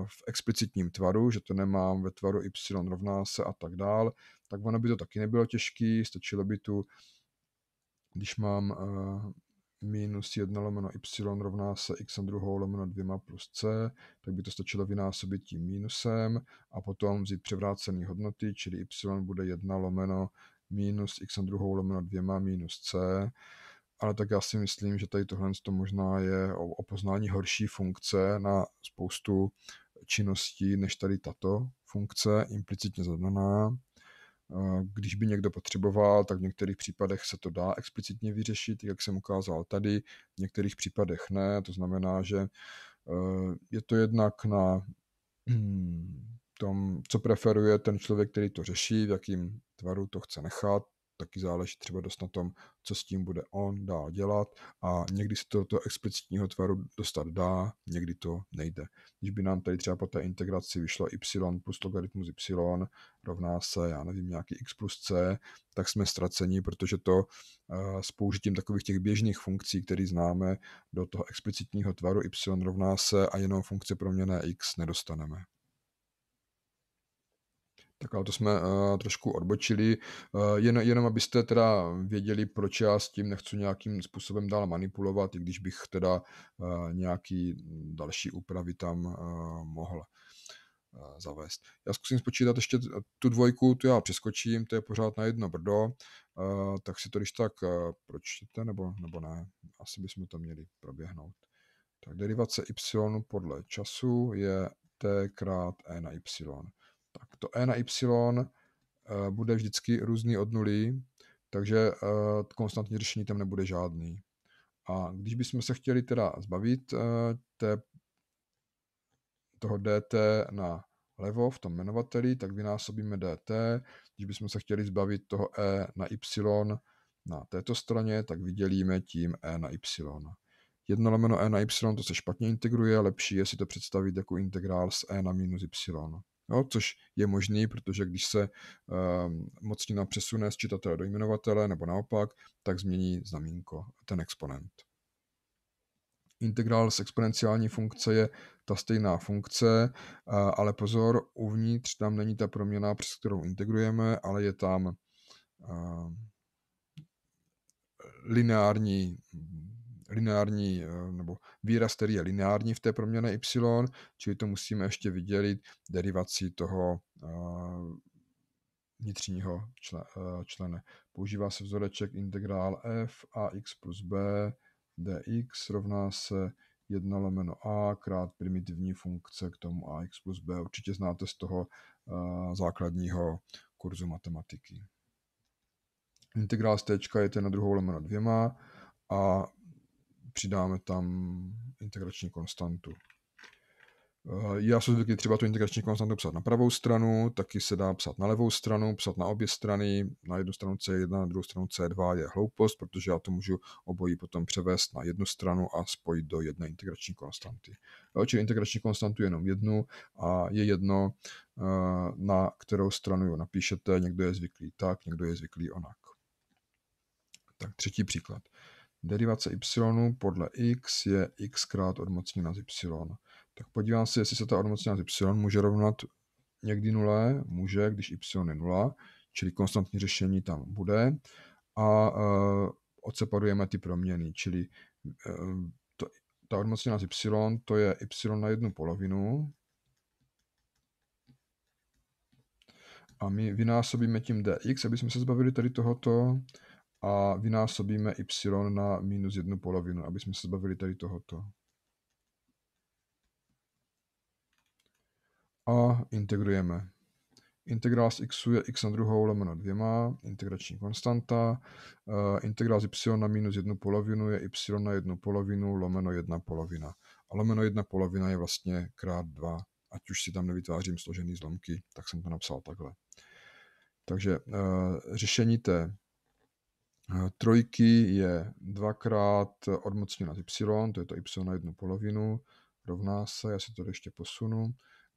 v explicitním tvaru, že to nemám ve tvaru y rovná se a tak dál, tak ono by to taky nebylo těžký, stačilo by tu, když mám eh, minus 1 lomeno y rovná se x na druhou lomeno 2 plus c, tak by to stačilo vynásobit tím minusem a potom vzít převrácené hodnoty, čili y bude 1 lomeno minus x na druhou lomeno dvěma minus c, ale tak já si myslím, že tady tohle to možná je o poznání horší funkce na spoustu činností, než tady tato funkce, implicitně zadaná. Eh, když by někdo potřeboval, tak v některých případech se to dá explicitně vyřešit, jak jsem ukázal tady, v některých případech ne, to znamená, že eh, je to jednak na hmm, tom, co preferuje ten člověk, který to řeší, v jakým tvaru to chce nechat, taky záleží třeba dost na tom, co s tím bude on dál dělat a někdy se to do toho explicitního tvaru dostat dá, někdy to nejde. Když by nám tady třeba po té integraci vyšlo y plus logaritmus y rovná se, já nevím, nějaký x plus c, tak jsme ztraceni, protože to eh, s použitím takových těch běžných funkcí, které známe, do toho explicitního tvaru y rovná se a jenom funkce proměné x nedostaneme. Tak ale to jsme uh, trošku odbočili. Uh, jen, jenom abyste teda věděli, proč já s tím nechci nějakým způsobem dál manipulovat, i když bych teda uh, nějaký další úpravy tam uh, mohl uh, zavést. Já zkusím spočítat ještě tu dvojku, tu já přeskočím, to je pořád na jedno brdo, uh, tak si to když tak uh, pročtěte, nebo, nebo ne, asi bychom to měli proběhnout. Tak derivace y podle času je t krát e na y to E na Y eh, bude vždycky různý od nuly, takže eh, konstantní řešení tam nebude žádný. A když bychom se chtěli teda zbavit eh, té, toho dt na levo v tom jmenovateli, tak vynásobíme dt. Když bychom se chtěli zbavit toho e na y na této straně, tak vydělíme tím e na y. 1 lomeno e na y to se špatně integruje, lepší je si to představit jako integrál z e na minus y. Jo, což je možný, protože když se uh, mocnina přesune z čitatele do jmenovatele nebo naopak, tak změní znamínko, ten exponent. Integrál z exponenciální funkce je ta stejná funkce, ale pozor, uvnitř tam není ta proměna, přes kterou integrujeme, ale je tam ehm, lineární lineární, eh, nebo výraz, který je lineární v té proměně y, čili to musíme ještě vydělit derivací toho eh, vnitřního eh, člene. Používá se vzoreček integrál f a x plus b dx rovná se 1 lomeno a krát primitivní funkce k tomu ax plus b. Určitě znáte z toho základního kurzu matematiky. Integrál z t je ten na druhou lomeno dvěma a přidáme tam integrační konstantu. Eh, já jsem zvyklý třeba tu integrační konstantu psát na pravou stranu, taky se dá psát na levou stranu, psát na obě strany, na jednu stranu C1, na druhou stranu C2 je hloupost, protože já to můžu obojí potom převést na jednu stranu a spojit do jedné integrační konstanty. Čili integrační konstantu je jenom jednu a je jedno, eh, na kterou stranu ji napíšete, někdo je zvyklý tak, někdo je zvyklý onak. Tak třetí příklad. Derivace y podle x je x krát odmocnina z y. Tak podívám se, jestli se ta odmocnina z y může rovnat někdy nule, může, když y je nula, čili konstantní řešení tam bude. A uh, odseparujeme ty proměny, čili uh, to, ta odmocnina z y, to je y na jednu polovinu, a my vynásobíme tím dx, aby jsme se zbavili tady tohoto a vynásobíme y na minus jednu polovinu, aby jsme se zbavili tady tohoto. A integrujeme. Integrál z x je x na druhou lomeno dvěma, integrační konstanta. Eh, integrál z y na minus jednu polovinu je y na jednu polovinu lomeno jedna polovina. A lomeno jedna polovina je vlastně krát dva. Ať už si tam nevytvářím složený zlomky, tak jsem to napsal takhle. Takže eh, řešení té Eh, trojky je dvakrát odmocněna z y, to je to y na jednu polovinu, rovná se, já si to ještě posunu,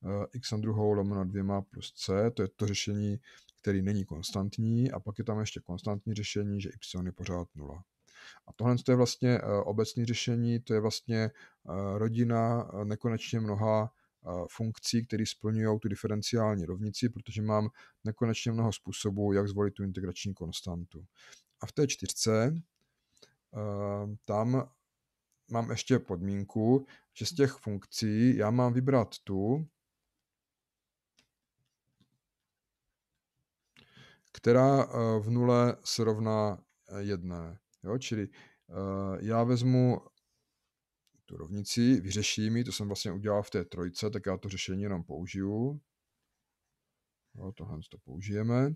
eh, x na druhou lomeno dvěma plus c, to je to řešení, který není konstantní a pak je tam ještě konstantní řešení, že y je pořád nula. A tohle je vlastně eh, obecné řešení, to je vlastně rodina nekonečně mnoha funkcí, které splňují tu diferenciální rovnici, protože mám nekonečně mnoho způsobů, jak zvolit tu integrační konstantu. A v té čtyřce eh, tam mám ještě podmínku, že z těch funkcí já mám vybrat tu, která eh, v nule se rovná eh, jedné. Jo? Čili já vezmu tu rovnici, vyřeším ji, to jsem vlastně udělal v té trojce, tak já to řešení jenom použiju. Jo, tohle to použijeme.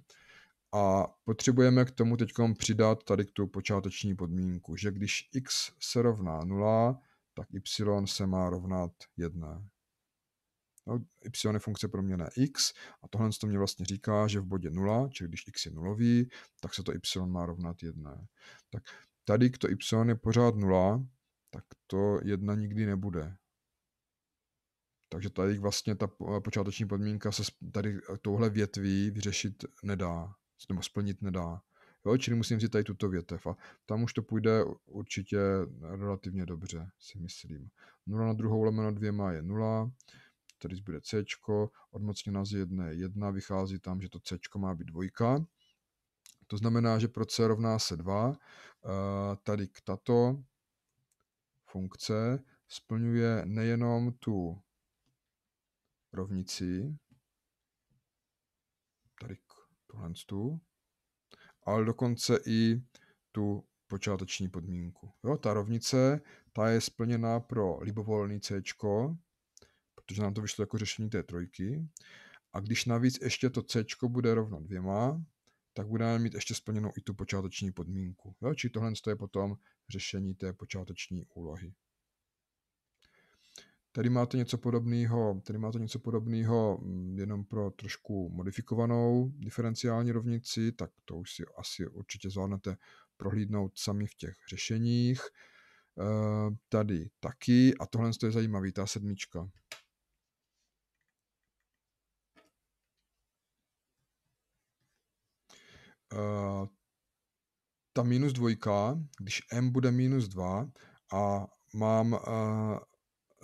A potřebujeme k tomu teď přidat tady tu počáteční podmínku, že když x se rovná 0, tak y se má rovnat 1. No, y je funkce proměné x a tohle to mě vlastně říká, že v bodě 0, čili když x je nulový, tak se to y má rovnat 1. Tak tady, to y je pořád 0, tak to 1 nikdy nebude. Takže tady vlastně ta počáteční podmínka se tady touhle větví vyřešit nedá se to splnit nedá. Jo, čili musím si tady tuto větev a tam už to půjde určitě relativně dobře, si myslím. 0 na druhou lomeno dvěma je 0, tady bude C, odmocněna z jedné je 1, vychází tam, že to C má být dvojka. To znamená, že pro C rovná se 2, eh, tady k tato funkce splňuje nejenom tu rovnici, tuhle tu, ale dokonce i tu počáteční podmínku. Jo, ta rovnice, ta je splněná pro libovolný C, protože nám to vyšlo jako řešení té trojky. A když navíc ještě to C bude rovno dvěma, tak budeme mít ještě splněnou i tu počáteční podmínku. Jo? Či tohle je potom řešení té počáteční úlohy. Tady máte něco podobného, tady máte něco podobného mm, jenom pro trošku modifikovanou diferenciální rovnici, tak to už si asi určitě zvládnete prohlídnout sami v těch řešeních. Eh, tady taky a tohle je zajímavý, ta sedmička. Eh, ta minus dvojka, když m bude minus 2 a mám eh,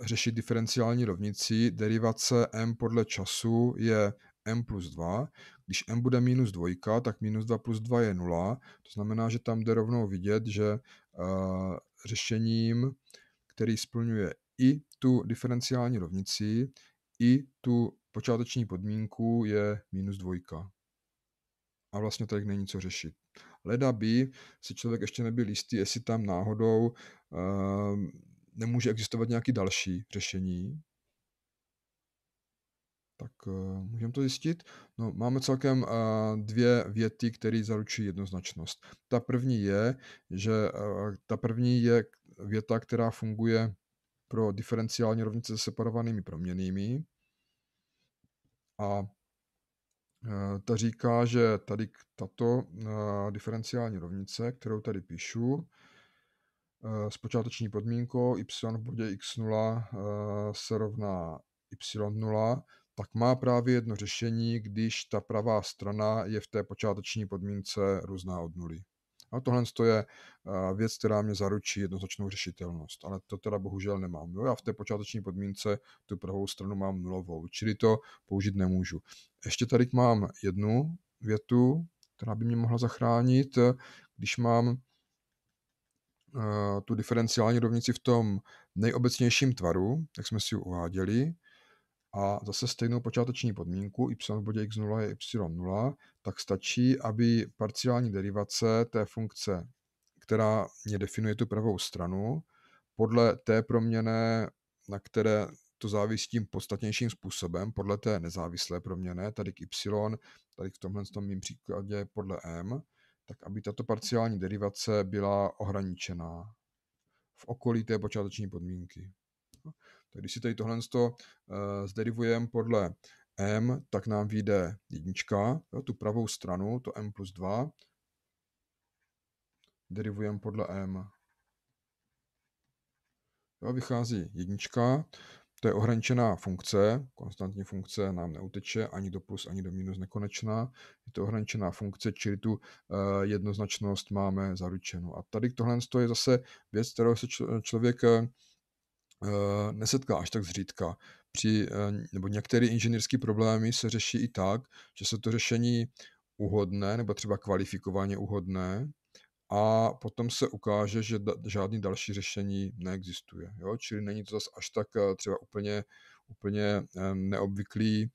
řešit diferenciální rovnici, Derivace m podle času je m plus 2. Když m bude minus 2, tak minus 2 plus 2 je 0. To znamená, že tam jde rovnou vidět, že uh, řešením, který splňuje i tu diferenciální rovnici, i tu počáteční podmínku je minus 2. A vlastně tady není co řešit. Leda by si člověk ještě nebyl jistý, jestli tam náhodou uh, nemůže existovat nějaké další řešení, tak eh, můžeme to zjistit. No, máme celkem eh, dvě věty, které zaručují jednoznačnost. Ta první je, že eh, ta první je věta, která funguje pro diferenciální rovnice se separovanými proměnými. A ta říká, že tady tato diferenciální rovnice, kterou tady píšu, Eh, s počáteční podmínkou y v bodě x0 eh, se rovná y0, tak má právě jedno řešení, když ta pravá strana je v té počáteční podmínce různá od nuly. A tohle je eh, věc, která mě zaručí jednoznačnou řešitelnost, ale to teda bohužel nemám. Jo, já v té počáteční podmínce tu pravou stranu mám nulovou, čili to použít nemůžu. Ještě tady mám jednu větu, která by mě mohla zachránit, když mám Eh, tu diferenciální rovnici v tom nejobecnějším tvaru, jak jsme si ji uváděli, a zase stejnou počáteční podmínku, y v bodě x0 je y0, tak stačí, aby parciální derivace té funkce, která mě definuje tu pravou stranu, podle té proměny, na které to závisí tím podstatnějším způsobem, podle té nezávislé proměny, tady k y, tady v tomhle tom mým příkladě podle m, tak aby tato parciální derivace byla ohraničená v okolí té počáteční podmínky. Tak když si tady tohle eh, zderivujeme podle m, tak nám vyjde jednička, jo, tu pravou stranu, to m plus 2, derivujeme podle m. Jo, vychází jednička, to je ohraničená funkce, konstantní funkce nám neuteče ani do plus, ani do minus nekonečná. Je to ohraničená funkce, čili tu eh, jednoznačnost máme zaručenou. A tady tohle je zase věc, kterou se člověk eh, nesetká až tak zřídka. Při, eh, nebo některé inženýrské problémy se řeší i tak, že se to řešení uhodné nebo třeba kvalifikovaně uhodné, a potom se ukáže, že da, žádný další řešení neexistuje. Jo? Čili není to zase až tak eh, třeba úplně, úplně eh, neobvyklý,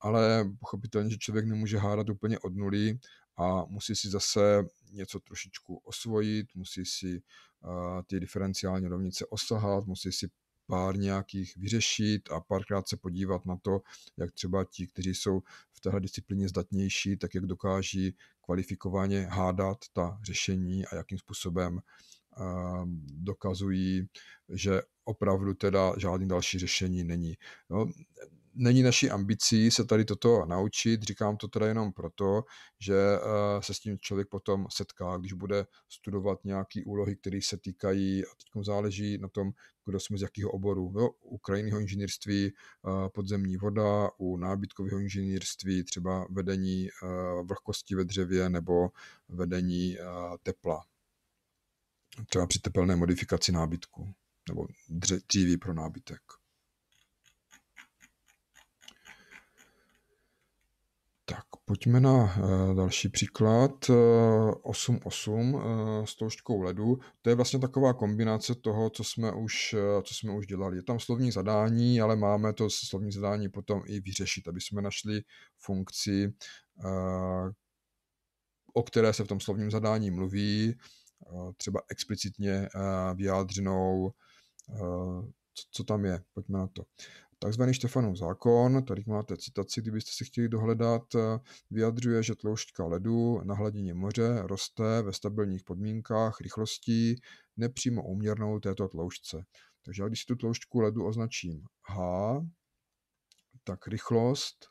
ale pochopitelně, že člověk nemůže hádat úplně od nuly a musí si zase něco trošičku osvojit, musí si uh, ty diferenciální rovnice osahat, musí si pár nějakých vyřešit a párkrát se podívat na to, jak třeba ti, kteří jsou téhle disciplíně zdatnější, tak jak dokáží kvalifikovaně hádat ta řešení a jakým způsobem ehm, dokazují, že opravdu teda žádný další řešení není. No, není naší ambicí se tady toto naučit, říkám to teda jenom proto, že eh, se s tím člověk potom setká, když bude studovat nějaké úlohy, které se týkají, a teď záleží na tom, kdo jsme z jakého oboru. Jo, no, u krajinného inženýrství eh, podzemní voda, u nábytkového inženýrství třeba vedení eh, vlhkosti ve dřevě nebo vedení tepla. Třeba při tepelné modifikaci nábytku nebo dříví pro nábytek. Pojďme na eh, další příklad. 8.8 eh, eh, s toušťkou ledu. To je vlastně taková kombinace toho, co jsme, už, co jsme už dělali. Je tam slovní zadání, ale máme to slovní zadání potom i vyřešit, aby jsme našli funkci, o které se v tom slovním zadání mluví, třeba explicitně vyjádřenou, co tam je. Pojďme na to. Takzvaný Štefanův zákon, tady máte citaci, kdybyste si chtěli dohledat, eh, vyjadřuje, že tloušťka ledu na hladině moře roste ve stabilních podmínkách rychlostí nepřímo uměrnou této tloušťce. Takže já když si tu tloušťku ledu označím H, tak rychlost,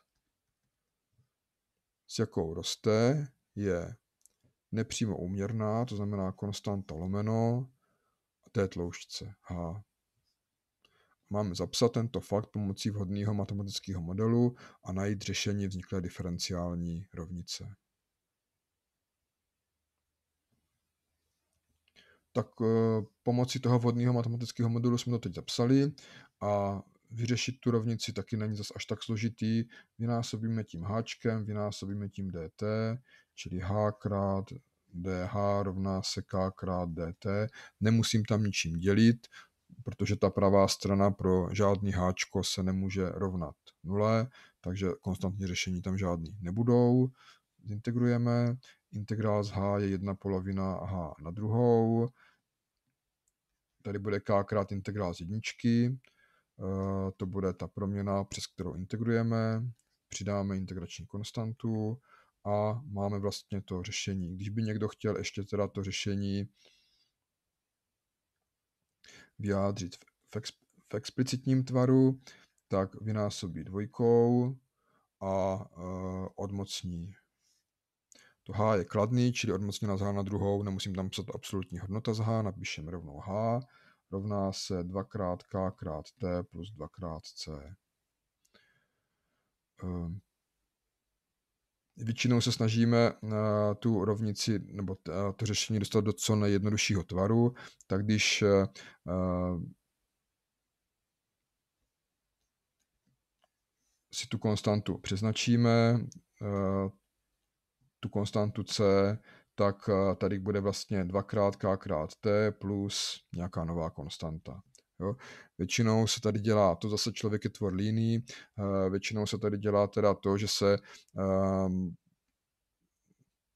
s jakou roste, je nepřímo uměrná, to znamená konstanta lomeno té tloušťce H. Máme zapsat tento fakt pomocí vhodného matematického modelu a najít řešení vzniklé diferenciální rovnice. Tak eh, pomocí toho vhodného matematického modelu jsme to teď zapsali a vyřešit tu rovnici taky není zas až tak složitý. Vynásobíme tím háčkem, vynásobíme tím dt, čili h krát dh rovná se k krát dt. Nemusím tam ničím dělit, protože ta pravá strana pro žádný háčko se nemůže rovnat nule, takže konstantní řešení tam žádný nebudou. Zintegrujeme, integrál z h je jedna polovina h na druhou, tady bude k krát integrál z jedničky, eh, to bude ta proměna, přes kterou integrujeme, přidáme integrační konstantu a máme vlastně to řešení. Když by někdo chtěl ještě teda to řešení vyjádřit v, ex, v explicitním tvaru, tak vynásobí dvojkou a e, odmocní. To H je kladný, čili odmocněna z H na druhou, nemusím tam psát absolutní hodnota z H, napíšeme rovnou H, rovná se 2 krát K krát T plus 2 krát C. Ehm, Většinou se snažíme eh, tu rovnici nebo eh, to řešení dostat do co nejjednoduššího tvaru, tak když eh, si tu konstantu přeznačíme, tu konstantu C, tak tady bude vlastně 2 krát k krát t plus nějaká nová konstanta. Jo. Většinou se tady dělá, to zase člověk je tvor líný, eh, většinou se tady dělá teda to, že se ehm,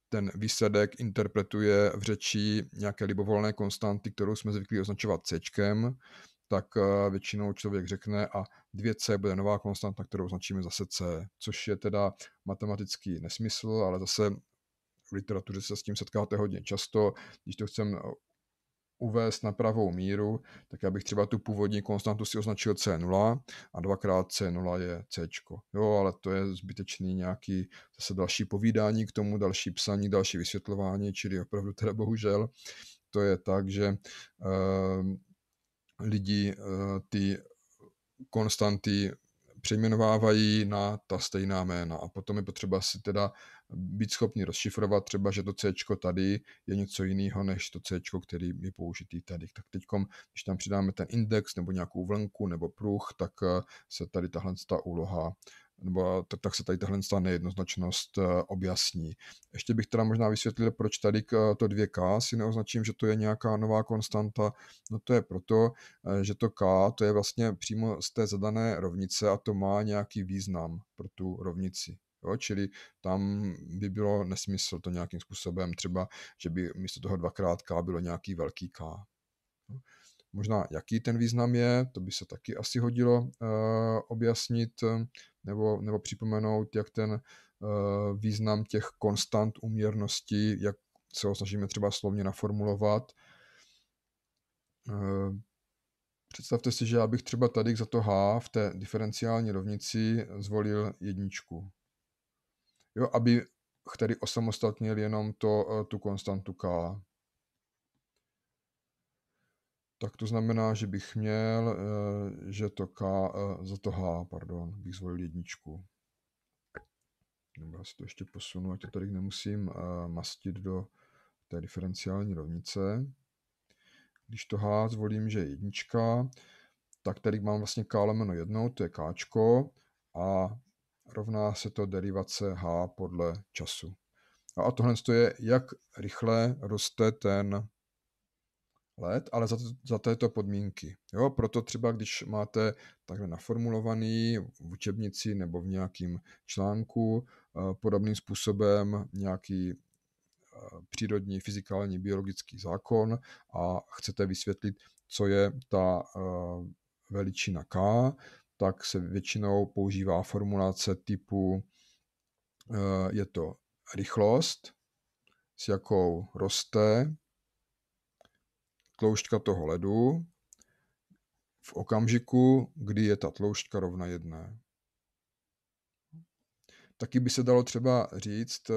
ten výsledek interpretuje v řeči nějaké libovolné konstanty, kterou jsme zvyklí označovat C, tak eh, většinou člověk řekne a 2C bude nová konstanta, kterou označíme zase C, což je teda matematický nesmysl, ale zase v literatuře se s tím setkáte hodně často. Když to chceme uvést na pravou míru, tak já bych třeba tu původní konstantu si označil C0 a dvakrát C0 je C. Jo, ale to je zbytečný nějaký zase další povídání k tomu, další psaní, další vysvětlování, čili opravdu teda bohužel to je tak, že e, lidi e, ty konstanty přejmenovávají na ta stejná jména a potom je potřeba si teda být schopni rozšifrovat třeba, že to C tady je něco jiného než to C, který je použitý tady. Tak teď, když tam přidáme ten index nebo nějakou vlnku nebo pruh, tak eh, se tady tahle ta úloha nebo eh, tak, tak se tady tahle nejednoznačnost eh, objasní. Ještě bych teda možná vysvětlil, proč tady to 2K si neoznačím, že to je nějaká nová konstanta. No to je proto, že to K to je vlastně přímo z té zadané rovnice a to má nějaký význam pro tu rovnici. Jo? Čili tam by bylo nesmysl to nějakým způsobem, třeba, že by místo toho dvakrát K bylo nějaký velký K. Jo? Možná jaký ten význam je, to by se taky asi hodilo uh, objasnit nebo, nebo připomenout, jak ten uh, význam těch konstant uměrností, jak se ho snažíme třeba slovně naformulovat. Uh, Představte si, že já bych třeba tady za to H v té diferenciální rovnici zvolil jedničku jo, aby tedy osamostatnil jenom to, eh, tu konstantu k. Tak to znamená, že bych měl, eh, že to k, eh, za to h, pardon, bych zvolil jedničku. já si to ještě posunu, ať to tady nemusím mastit do té diferenciální rovnice. Když to h zvolím, že je jednička, tak tady mám vlastně k lomeno jednou, to je kčko, a rovná se to derivace h podle času. No a tohle je, jak rychle roste ten let, ale za, za této podmínky. Jo, proto třeba, když máte takhle naformulovaný v učebnici nebo v nějakém článku eh, podobným způsobem nějaký eh, přírodní, fyzikální, biologický zákon a chcete vysvětlit, co je ta eh, veličina k, tak se většinou používá formulace typu eh, je to rychlost, s jakou roste tloušťka toho ledu v okamžiku, kdy je ta tloušťka rovna jedné. Taky by se dalo třeba říct,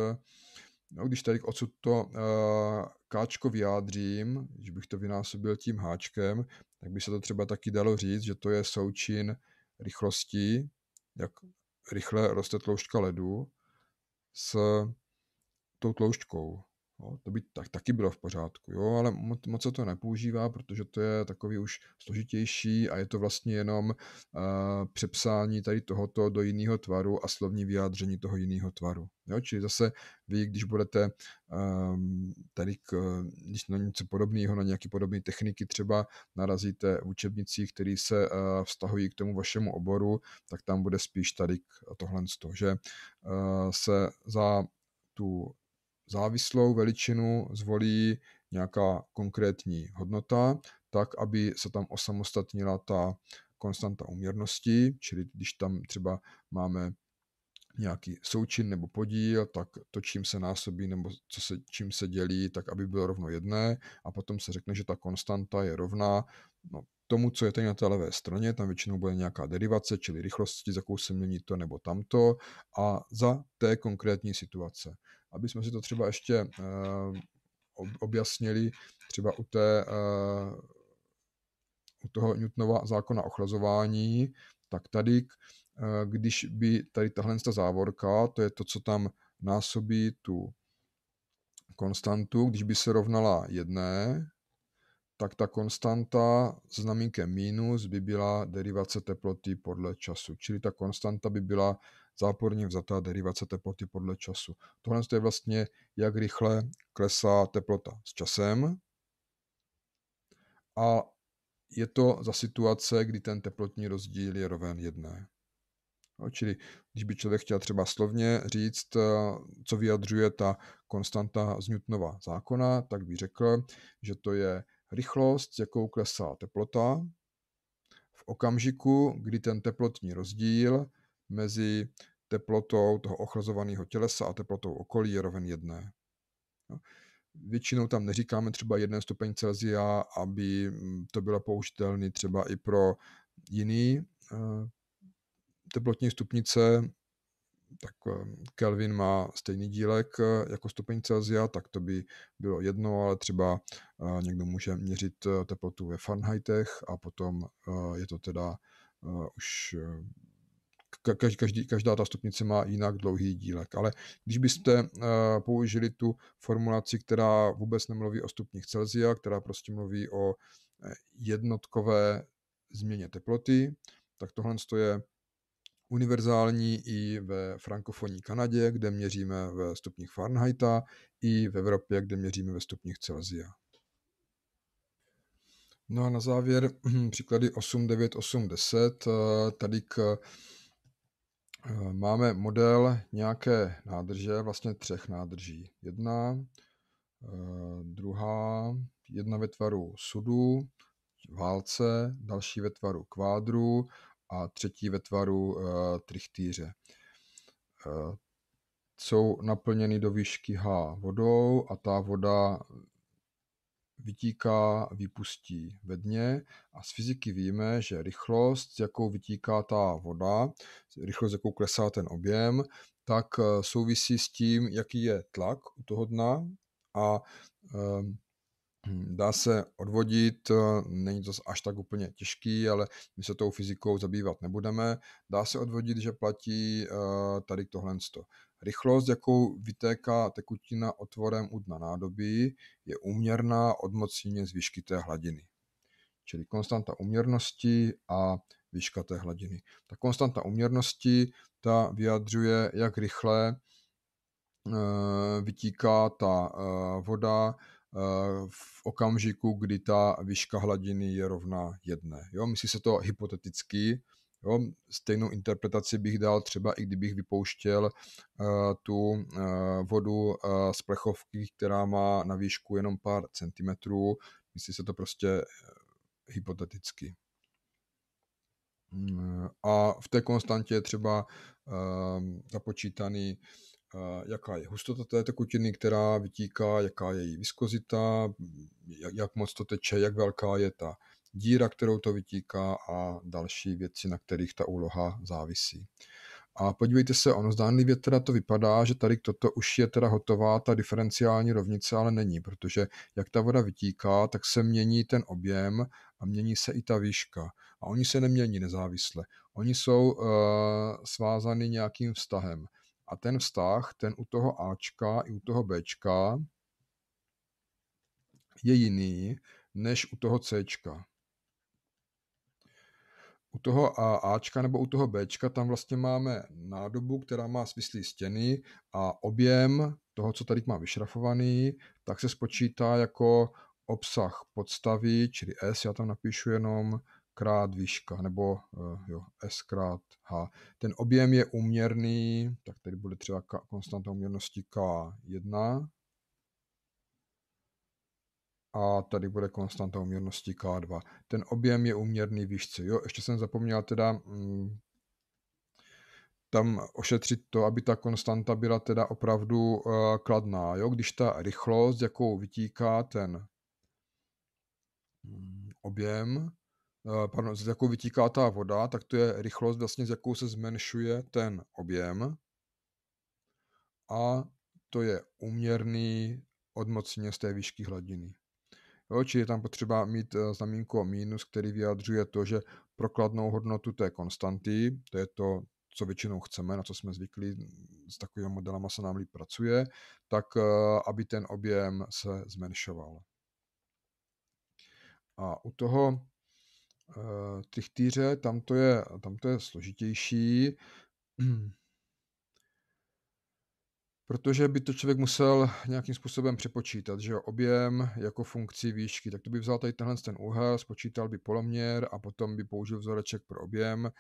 no, když tady odsud to eh, káčko vyjádřím, když bych to vynásobil tím háčkem, tak by se to třeba taky dalo říct, že to je součin rychlostí, jak rychle roste tloušťka ledu, s tou tloušťkou. Jo, to by tak, taky bylo v pořádku, jo, ale moc, moc se to nepoužívá, protože to je takový už složitější a je to vlastně jenom uh, přepsání tady tohoto do jiného tvaru a slovní vyjádření toho jiného tvaru. Jo, čili zase vy, když budete um, tady, k, když na něco podobného, na nějaké podobné techniky třeba narazíte v učebnicích, které se uh, vztahují k tomu vašemu oboru, tak tam bude spíš tady k tohle z toho, že uh, se za tu závislou veličinu zvolí nějaká konkrétní hodnota, tak aby se tam osamostatnila ta konstanta uměrnosti, čili když tam třeba máme nějaký součin nebo podíl, tak to, čím se násobí nebo co se, čím se dělí, tak aby bylo rovno jedné a potom se řekne, že ta konstanta je rovná no, tomu, co je tady na té levé straně, tam většinou bude nějaká derivace, čili rychlosti, za jakou se mění to nebo tamto a za té konkrétní situace aby jsme si to třeba ještě eh, objasnili třeba u té eh, u toho Newtonova zákona ochlazování, tak tady, eh, když by tady tahle závorka, to je to, co tam násobí tu konstantu, když by se rovnala jedné, tak ta konstanta s znamínkem minus by byla derivace teploty podle času. Čili ta konstanta by byla záporně vzatá derivace teploty podle času. Tohle je vlastně, jak rychle klesá teplota s časem a je to za situace, kdy ten teplotní rozdíl je roven jedné. No, čili když by člověk chtěl třeba slovně říct, eh, co vyjadřuje ta konstanta z Newtonova zákona, tak by řekl, že to je rychlost, jakou klesá teplota v okamžiku, kdy ten teplotní rozdíl mezi teplotou toho ochlazovaného tělesa a teplotou okolí je roven jedné. Většinou tam neříkáme třeba 1 stupeň Celzia, aby mm, to bylo použitelné třeba i pro jiný eh, teplotní stupnice, tak eh, Kelvin má stejný dílek eh, jako stupeň Celzia, tak to by bylo jedno, ale třeba někdo může měřit teplotu ve Fahrenheitech a potom je to teda už každý, každá ta stupnice má jinak dlouhý dílek. Ale když byste eh, použili tu formulaci, která vůbec nemluví o stupních Celzia, která prostě mluví o eh, jednotkové změně teploty, tak tohle je univerzální i ve frankofonní Kanadě, kde měříme ve stupních Fahrenheita, i v Evropě, kde měříme ve stupních Celsia. No a na závěr příklady 8, 9, 8, 10, tady k Eh, máme model nějaké nádrže, vlastně třech nádrží. Jedna, eh, druhá, jedna ve tvaru sudu, válce, další ve tvaru kvádru a třetí ve tvaru eh, trichtýře. Jsou naplněny do výšky H vodou a ta voda vytíká, vypustí ve dně a z fyziky víme, že rychlost, jakou vytíká ta voda, rychlost, jakou klesá ten objem, tak eh, souvisí s tím, jaký je tlak u toho dna a eh, hm, dá se odvodit, eh, není to až tak úplně těžký, ale my se tou fyzikou zabývat nebudeme, dá se odvodit, že platí tady tohle. Rychlost, jakou vytéká tekutina otvorem u dna nádoby, je úměrná odmocíně z výšky té hladiny. Čili konstanta uměrnosti a výška té hladiny. Ta konstanta uměrnosti ta vyjadřuje, jak rychle eh, vytíká ta eh, voda eh, v okamžiku, kdy ta výška hladiny je rovná jedné. Jo, myslí se to hypoteticky, Jo? Stejnou interpretaci bych dal třeba i kdybych vypouštěl uh, tu uh, vodu uh, z plechovky, která má na výšku jenom pár centimetrů. Myslí se to prostě hypoteticky. Mm, a v té konstantě je třeba započítaný, jaká je hustota té tekutiny, která vytíká, jaká je její viskozita, jak, jak moc to teče, jak velká je ta díra, kterou to vytíká a další věci, na kterých ta úloha závisí. A podívejte se, ono zdánlivě teda to vypadá, že tady toto už je teda hotová ta diferenciální rovnice, ale není, protože jak ta voda vytíká, tak se mění ten objem a mění se i ta výška. A oni se nemění nezávisle. Oni jsou uh, eh, svázány nějakým vztahem. A ten vztah, ten u toho Ačka i u toho Bčka je jiný než u toho Cčka u toho Ačka nebo u toho Bčka tam vlastně máme nádobu, která má svislý stěny a objem toho, co tady má vyšrafovaný, tak se spočítá jako obsah podstavy, čili S, já tam napíšu jenom krát výška, nebo eh, jo, S krát H. Ten objem je uměrný, tak tady bude třeba konstanta uměrnosti K1, a tady bude konstanta uměrnosti K2. Ten objem je uměrný výšce. Jo, ještě jsem zapomněl teda mm, tam ošetřit to, aby ta konstanta byla teda opravdu eh, kladná. Jo? Když ta rychlost, jakou vytíká ten mm, objem, eh, pardon, z jakou vytíká ta voda, tak to je rychlost vlastně, z jakou se zmenšuje ten objem. A to je uměrný odmocně z té výšky hladiny. Jo, čili je tam potřeba mít eh, znamínko minus, který vyjadřuje to, že prokladnou hodnotu té konstanty, to je to, co většinou chceme, na co jsme zvyklí, s takovými modelama se nám líp pracuje, tak eh, aby ten objem se zmenšoval. A u toho eh, trichtýře, tam to je, tam to je složitější protože by to člověk musel nějakým způsobem přepočítat, že jo, objem jako funkci výšky, tak to by vzal tady tenhle ten úhel, spočítal by poloměr a potom by použil vzoreček pro objem. Eh,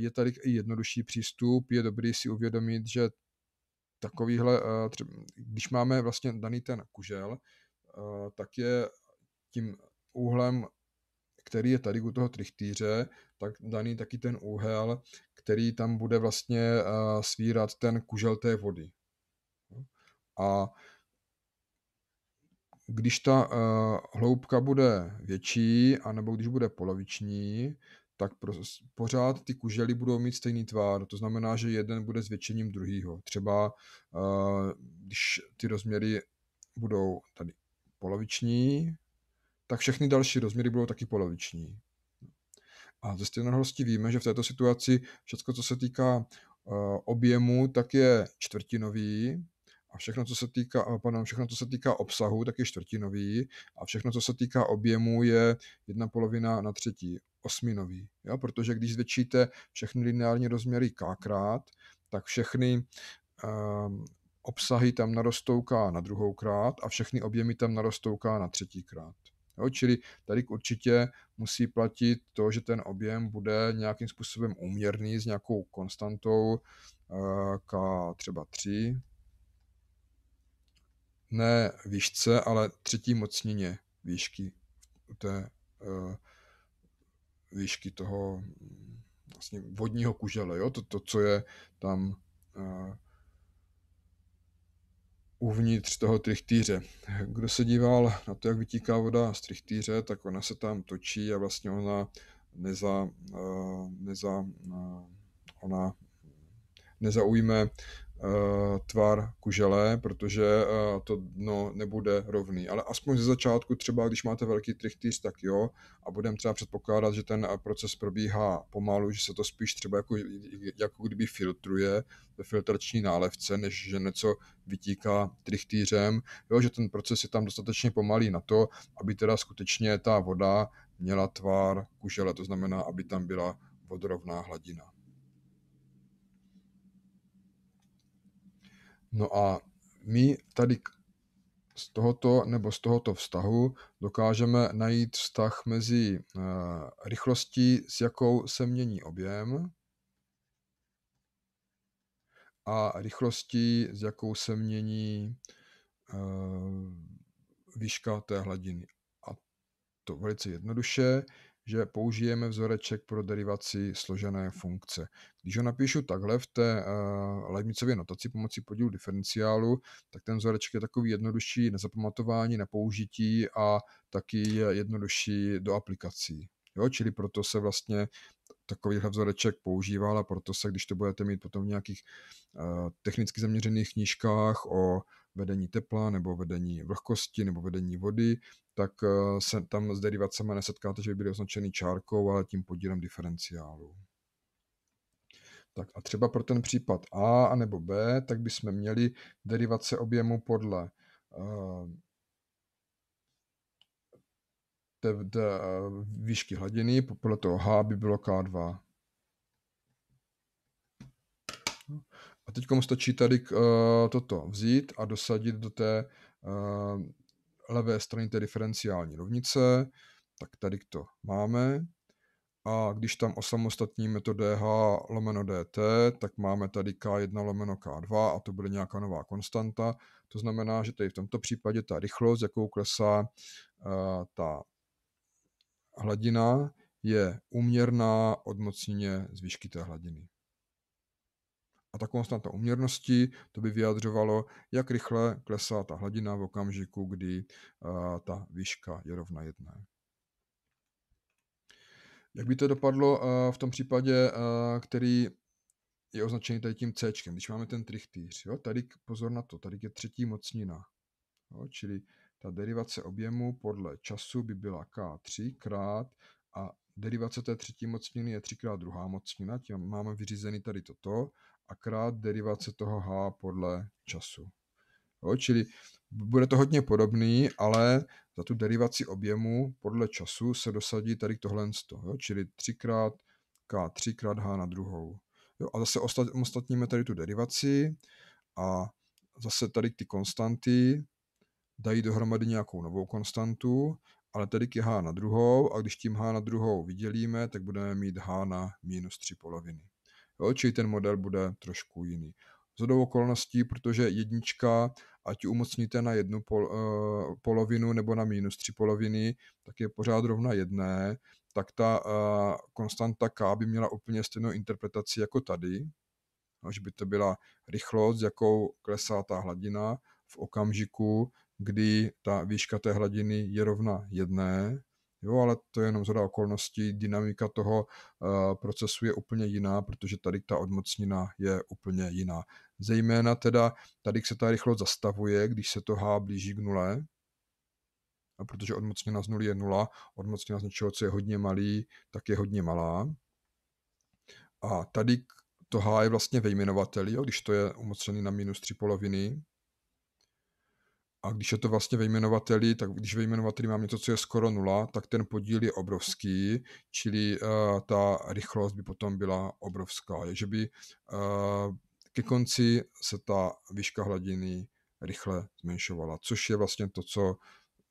je tady i jednodušší přístup, je dobrý si uvědomit, že takovýhle, eh, když máme vlastně daný ten kužel, eh, tak je tím úhlem, který je tady u toho trichtýře, tak daný taky ten úhel, který tam bude vlastně svírat ten kužel té vody. A když ta uh, hloubka bude větší, anebo když bude poloviční, tak pro, pořád ty kužely budou mít stejný tvar. To znamená, že jeden bude zvětšením druhého. Třeba uh, když ty rozměry budou tady poloviční, tak všechny další rozměry budou taky poloviční. A ze stejnohlosti víme, že v této situaci všechno, co se týká uh, objemu, tak je čtvrtinový, a všechno, co se týká, eh, pardon, všechno, co se týká obsahu, tak je čtvrtinový a všechno, co se týká objemu, je jedna polovina na třetí, osminový. Jo? Protože když zvětšíte všechny lineární rozměry krát, tak všechny um, obsahy tam narostou k na druhou krát, a všechny objemy tam narostou k na krát. Jo, čili tady určitě musí platit to, že ten objem bude nějakým způsobem úměrný s nějakou konstantou eh, k třeba 3, ne výšce, ale třetí mocnině výšky té eh, výšky toho mm, vlastně vodního kužele, jo? To, to, co je tam uh, uvnitř toho trichtýře. Kdo se díval na to, jak vytíká voda z trichtýře, tak ona se tam točí a vlastně ona neza, uh, neza, uh, ona nezaujme Eh, tvar kužele, protože eh, to dno nebude rovný. Ale aspoň ze začátku třeba, když máte velký trichtýř, tak jo, a budeme třeba předpokládat, že ten eh, proces probíhá pomalu, že se to spíš třeba jako, jako kdyby filtruje ve filtrační nálevce, než že něco vytíká trichtýřem, jo, že ten proces je tam dostatečně pomalý na to, aby teda skutečně ta voda měla tvar kužele, to znamená, aby tam byla vodorovná hladina. No a my tady z tohoto nebo z tohoto vztahu dokážeme najít vztah mezi eh, rychlostí, s jakou se mění objem, a rychlostí, s jakou se mění eh, výška té hladiny. A to velice jednoduše že použijeme vzoreček pro derivaci složené funkce. Když ho napíšu takhle v té uh, eh, leibnicově notaci pomocí podílu diferenciálu, tak ten vzoreček je takový jednodušší na zapamatování, na použití a taky je jednodušší do aplikací. Jo, čili proto se vlastně takovýhle vzoreček používal a proto se, když to budete mít potom v nějakých uh, technicky zaměřených knížkách o vedení tepla nebo vedení vlhkosti nebo vedení vody, tak eh, se tam s derivacemi nesetkáte, že by byly označeny čárkou, ale tím podílem diferenciálu. Tak a třeba pro ten případ A nebo B, tak bychom měli derivace objemu podle uh, výšky hladiny, podle toho H by bylo K2. A teď stačí tady uh, toto vzít a dosadit do té uh, levé strany té diferenciální rovnice, tak tady to máme. A když tam osamostatníme to dh lomeno dt, tak máme tady k1 lomeno k2 a to bude nějaká nová konstanta. To znamená, že tady v tomto případě ta rychlost, jakou klesá uh, ta hladina, je uměrná odmocněně z výšky té hladiny. A ta konstanta uměrnosti, to by vyjadřovalo, jak rychle klesá ta hladina v okamžiku, kdy eh, ta výška je rovna jedné. Jak by to dopadlo eh, v tom případě, eh, který je označený tady tím C, když máme ten trichtýř. Jo? Tady, pozor na to, tady je třetí mocnina. Jo? Čili ta derivace objemu podle času by byla K3 krát a derivace té třetí mocniny je třikrát druhá mocnina, tím máme vyřízený tady toto a krát derivace toho h podle času. Jo, čili bude to hodně podobný, ale za tu derivaci objemu podle času se dosadí tady tohle, jo, čili 3 krát k 3 krát h na druhou. Jo, a zase ostatníme tady tu derivaci a zase tady ty konstanty dají dohromady nějakou novou konstantu, ale tady k h na druhou a když tím h na druhou vydělíme, tak budeme mít h na minus 3 poloviny jo, čili ten model bude trošku jiný. Zhodou okolností, protože jednička, ať umocníte na jednu pol, uh, polovinu nebo na minus tři poloviny, tak je pořád rovna jedné, tak ta uh, konstanta k by měla úplně stejnou interpretaci jako tady, no, že by to byla rychlost, jakou klesá ta hladina v okamžiku, kdy ta výška té hladiny je rovna jedné, Jo, ale to je jenom zhoda okolností. Dynamika toho eh, procesu je úplně jiná, protože tady ta odmocnina je úplně jiná. Zejména teda tady se ta rychlost zastavuje, když se to H blíží k nule, a protože odmocnina z nuly je nula, odmocnina z něčeho, co je hodně malý, tak je hodně malá. A tady to H je vlastně ve jo, když to je umocněný na minus tři poloviny, a když je to vlastně ve jmenovateli, tak když ve jmenovateli mám něco, co je skoro nula, tak ten podíl je obrovský, čili uh, ta rychlost by potom byla obrovská. Takže by uh, ke konci se ta výška hladiny rychle zmenšovala, což je vlastně to, co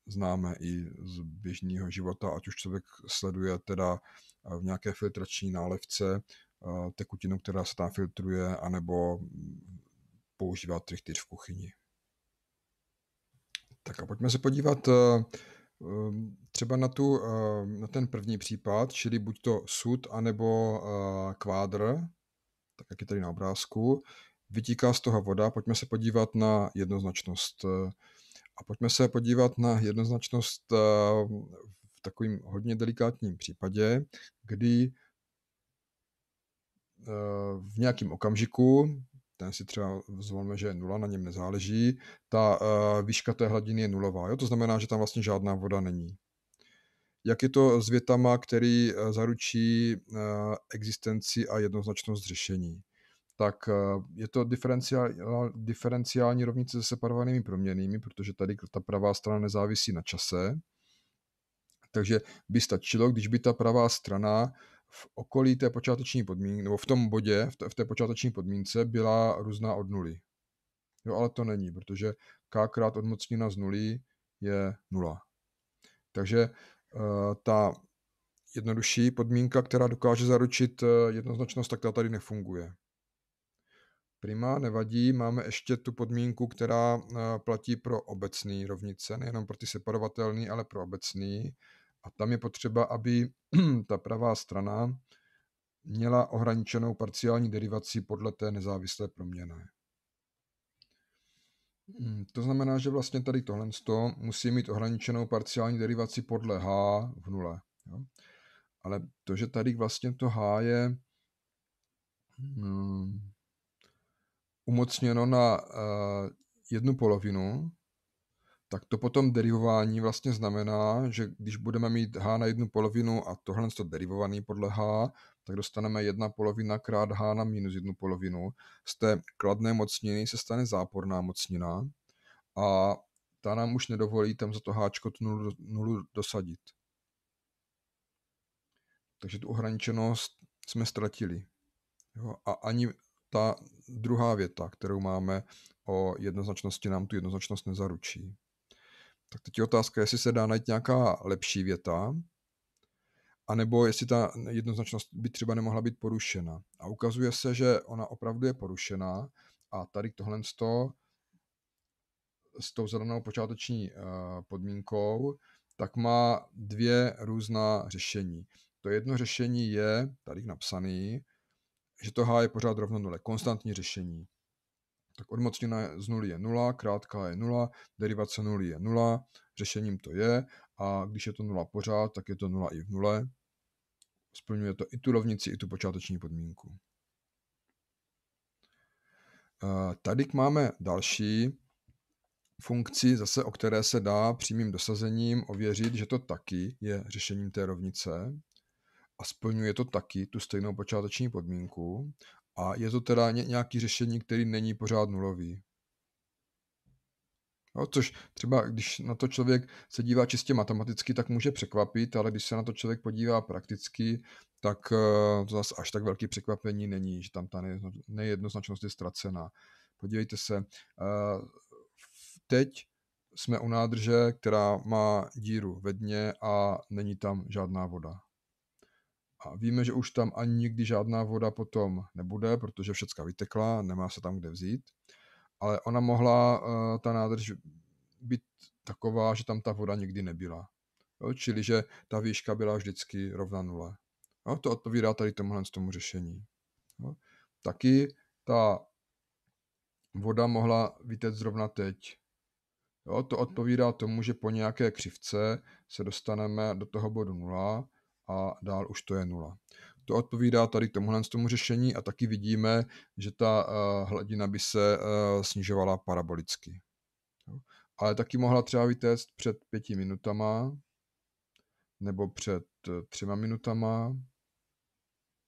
známe i z běžného života, ať už člověk sleduje teda eh, v nějaké filtrační nálevce tekutinu, která se tam filtruje, anebo používá trichtýř v kuchyni. Tak a pojďme se podívat eh, ehm, třeba na, tu, eh, na ten první případ, čili buď to sud, anebo eh, kvádr, tak jak je tady na obrázku. Vytíká z toho voda, pojďme se podívat na jednoznačnost. A pojďme se podívat na jednoznačnost v takovým hodně delikátním případě, kdy v nějakém okamžiku ten si třeba zvolme, že je nula, na něm nezáleží, ta uh, výška té hladiny je nulová. Jo? To znamená, že tam vlastně žádná voda není. Jak je to s větama, který eh, zaručí uh, existenci a jednoznačnost řešení? Tak uh, je to diferenciál, diferenciální rovnice se separovanými proměnými, protože tady ta pravá strana nezávisí na čase. Takže by stačilo, když by ta pravá strana v okolí té počáteční podmínky, nebo v tom bodě, v té, v té počáteční podmínce byla různá od nuly. Jo, ale to není, protože k krát odmocnina z nuly je nula. Takže eh, ta jednodušší podmínka, která dokáže zaručit eh, jednoznačnost, tak ta tady nefunguje. Prima, nevadí, máme ještě tu podmínku, která eh, platí pro obecný rovnice, nejenom pro ty separovatelný, ale pro obecný. A tam je potřeba, aby ta pravá strana měla ohraničenou parciální derivaci podle té nezávislé proměny. Mm, to znamená, že vlastně tady tohle musí mít ohraničenou parciální derivaci podle h v nule. Jo? Ale to, že tady vlastně to h je mm, umocněno na eh, jednu polovinu, tak to potom derivování vlastně znamená, že když budeme mít h na jednu polovinu a tohle to derivovaný podle h, tak dostaneme jedna polovina krát h na minus jednu polovinu. Z té kladné mocniny se stane záporná mocnina a ta nám už nedovolí tam za to háčko tu nulu, nulu dosadit. Takže tu ohraničenost jsme ztratili. Jo? A ani ta druhá věta, kterou máme o jednoznačnosti, nám tu jednoznačnost nezaručí. Tak teď je otázka, jestli se dá najít nějaká lepší věta, anebo jestli ta jednoznačnost by třeba nemohla být porušena. A ukazuje se, že ona opravdu je porušena. a tady tohle z toho, s tou zelenou počáteční eh, podmínkou, tak má dvě různá řešení. To jedno řešení je, tady napsaný, že to H je pořád rovno nule, konstantní řešení tak odmocněna z nuly je 0, krátká je 0, derivace 0 je 0, řešením to je a když je to 0 pořád, tak je to 0 i v nule. Splňuje to i tu rovnici, i tu počáteční podmínku. Eh, tady máme další funkci, zase o které se dá přímým dosazením ověřit, že to taky je řešením té rovnice a splňuje to taky tu stejnou počáteční podmínku a je to teda nějaký řešení, který není pořád nulový. No, což třeba, když na to člověk se dívá čistě matematicky, tak může překvapit, ale když se na to člověk podívá prakticky, tak to eh, zase až tak velký překvapení není, že tam ta nejednoznačnost je ztracená. Podívejte se, eh, teď jsme u nádrže, která má díru ve dně a není tam žádná voda. A víme, že už tam ani nikdy žádná voda potom nebude, protože všecka vytekla, nemá se tam kde vzít. Ale ona mohla, eh, ta nádrž, být taková, že tam ta voda nikdy nebyla. Jo? Čili, že ta výška byla vždycky rovna nule. Jo? To odpovídá tady tomuhle z tomu řešení. Jo? Taky ta voda mohla vytéct zrovna teď. Jo? To odpovídá tomu, že po nějaké křivce se dostaneme do toho bodu nula a dál už to je nula. To odpovídá tady tomuhle tomu řešení a taky vidíme, že ta eh, hladina by se eh, snižovala parabolicky. Ale taky mohla třeba vytéct před pěti minutama, nebo před eh, třema minutama,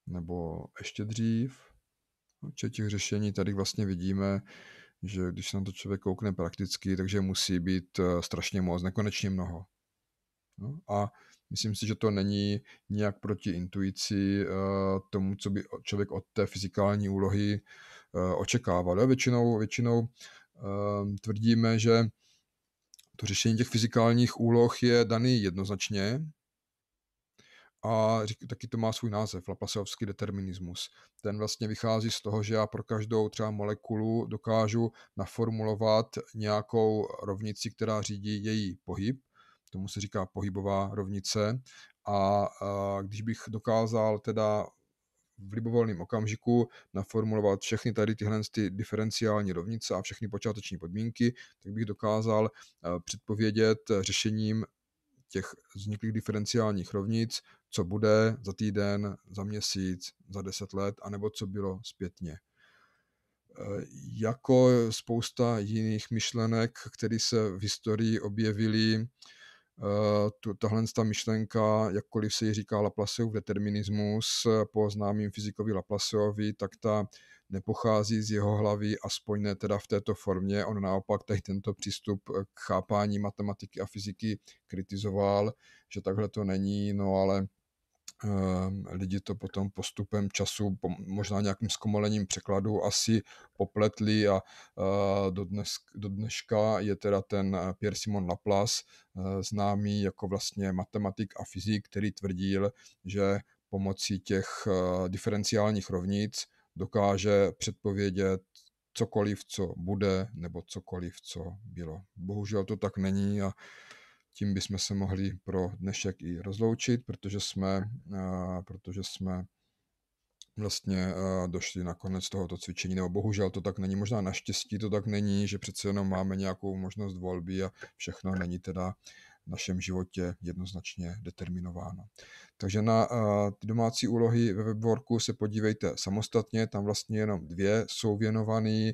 nebo ještě dřív. Če no, těch řešení tady vlastně vidíme, že když se na to člověk koukne prakticky, takže musí být strašně moc, nekonečně mnoho. No, a Myslím si, že to není nějak proti intuici eh, tomu, co by člověk od té fyzikální úlohy eh, očekával. Většinou, většinou ehm, tvrdíme, že to řešení těch fyzikálních úloh je daný jednoznačně a taky to má svůj název, Laplaceovský determinismus. Ten vlastně vychází z toho, že já pro každou třeba molekulu dokážu naformulovat nějakou rovnici, která řídí její pohyb tomu se říká pohybová rovnice. A když bych dokázal teda v libovolném okamžiku naformulovat všechny tady tyhle ty diferenciální rovnice a všechny počáteční podmínky, tak bych dokázal e, předpovědět řešením těch vzniklých diferenciálních rovnic, co bude za týden, za měsíc, za deset let, anebo co bylo zpětně. E, jako spousta jiných myšlenek, které se v historii objevily, Eh, tahle ta myšlenka, jakkoliv se ji říká Laplaceův determinismus po známým fyzikovi Laplaceovi, tak ta nepochází z jeho hlavy, aspoň ne teda v této formě. On naopak tady tento přístup k chápání matematiky a fyziky kritizoval, že takhle to není, no ale Ehm, lidi to potom postupem času, možná nějakým zkomalením překladu asi popletli a do, dnes, do dneška je teda ten eh, Pierre Simon Laplace eh, známý jako vlastně matematik a fyzik, který tvrdil, že pomocí těch eh, diferenciálních rovnic dokáže předpovědět cokoliv, co bude, nebo cokoliv, co bylo. Bohužel to tak není a tím bychom se mohli pro dnešek i rozloučit, protože jsme, eh, protože jsme vlastně eh, došli na konec tohoto cvičení, nebo bohužel to tak není, možná naštěstí to tak není, že přece jenom máme nějakou možnost volby a všechno není teda v našem životě jednoznačně determinováno. Takže na eh, ty domácí úlohy ve webworku se podívejte samostatně, tam vlastně jenom dvě jsou věnované eh,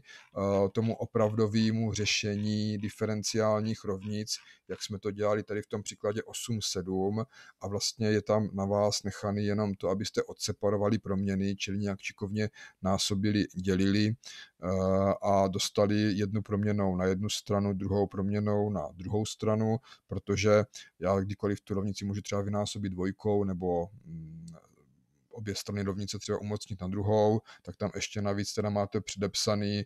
tomu opravdovému řešení diferenciálních rovnic, jak jsme to dělali tady v tom příkladě 8-7 a vlastně je tam na vás nechaný jenom to, abyste odseparovali proměny, čili nějak čikovně násobili, dělili eh, a dostali jednu proměnou na jednu stranu, druhou proměnou na druhou stranu, protože já kdykoliv tu rovnici můžu třeba vynásobit dvojkou nebo mm, obě strany rovnice třeba umocnit na druhou, tak tam ještě navíc teda máte předepsaný, eh,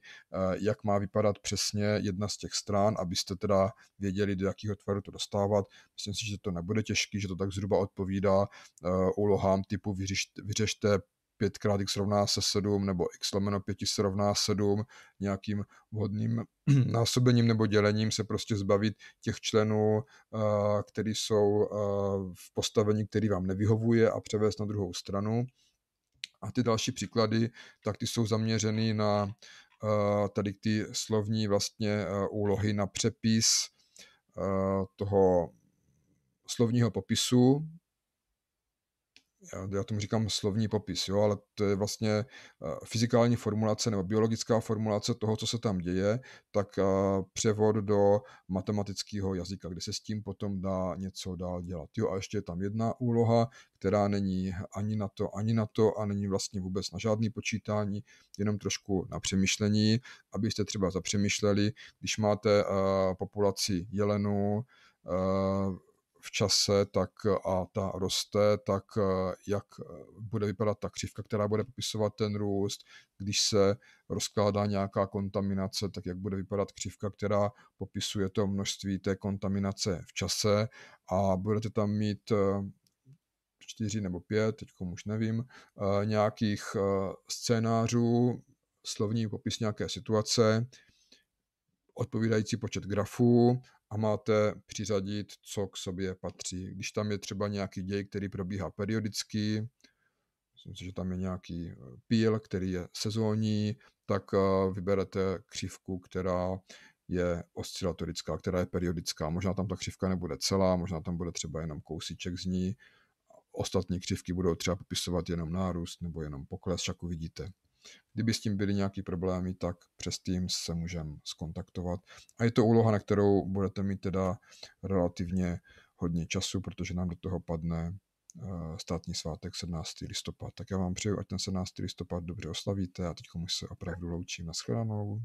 jak má vypadat přesně jedna z těch stran, abyste teda věděli, do jakého tvaru to dostávat. Myslím si, že to nebude těžký, že to tak zhruba odpovídá eh, úlohám typu vyřešte, vyřešte pětkrát x rovná se 7 nebo x lomeno 5 se rovná 7 nějakým vhodným násobením nebo dělením se prostě zbavit těch členů, eh, který jsou eh, v postavení, který vám nevyhovuje a převést na druhou stranu. A ty další příklady, tak ty jsou zaměřeny na eh, tady ty slovní vlastně úlohy na přepis toho slovního popisu já tomu říkám slovní popis, jo, ale to je vlastně eh, fyzikální formulace nebo biologická formulace toho, co se tam děje, tak eh, převod do matematického jazyka, kde se s tím potom dá něco dál dělat. Jo, a ještě je tam jedna úloha, která není ani na to, ani na to a není vlastně vůbec na žádný počítání, jenom trošku na přemýšlení, abyste třeba zapřemýšleli, když máte eh, populaci jelenů, v čase tak a ta roste, tak e, jak e, bude vypadat ta křivka, která bude popisovat ten růst, když se rozkládá nějaká kontaminace, tak jak bude vypadat křivka, která popisuje to množství té kontaminace v čase a budete tam mít e, čtyři nebo pět, teď už nevím, nějakých scénářů, slovní popis nějaké situace, odpovídající počet grafů a máte přiřadit, co k sobě patří. Když tam je třeba nějaký děj, který probíhá periodicky, myslím si, že tam je nějaký eh, píl, který je sezónní, tak eh, vyberete křivku, která je oscilatorická, která je periodická. Možná tam ta křivka nebude celá, možná tam bude třeba jenom kousíček z ní. Ostatní křivky budou třeba popisovat jenom nárůst nebo jenom pokles, jak uvidíte. Kdyby s tím byly nějaký problémy, tak přes tím se můžeme skontaktovat. A je to úloha, na kterou budete mít teda relativně hodně času, protože nám do toho padne eh, státní svátek 17. listopad. Tak já vám přeju, ať ten 17. listopad dobře oslavíte a teď už se opravdu loučím. Naschledanou.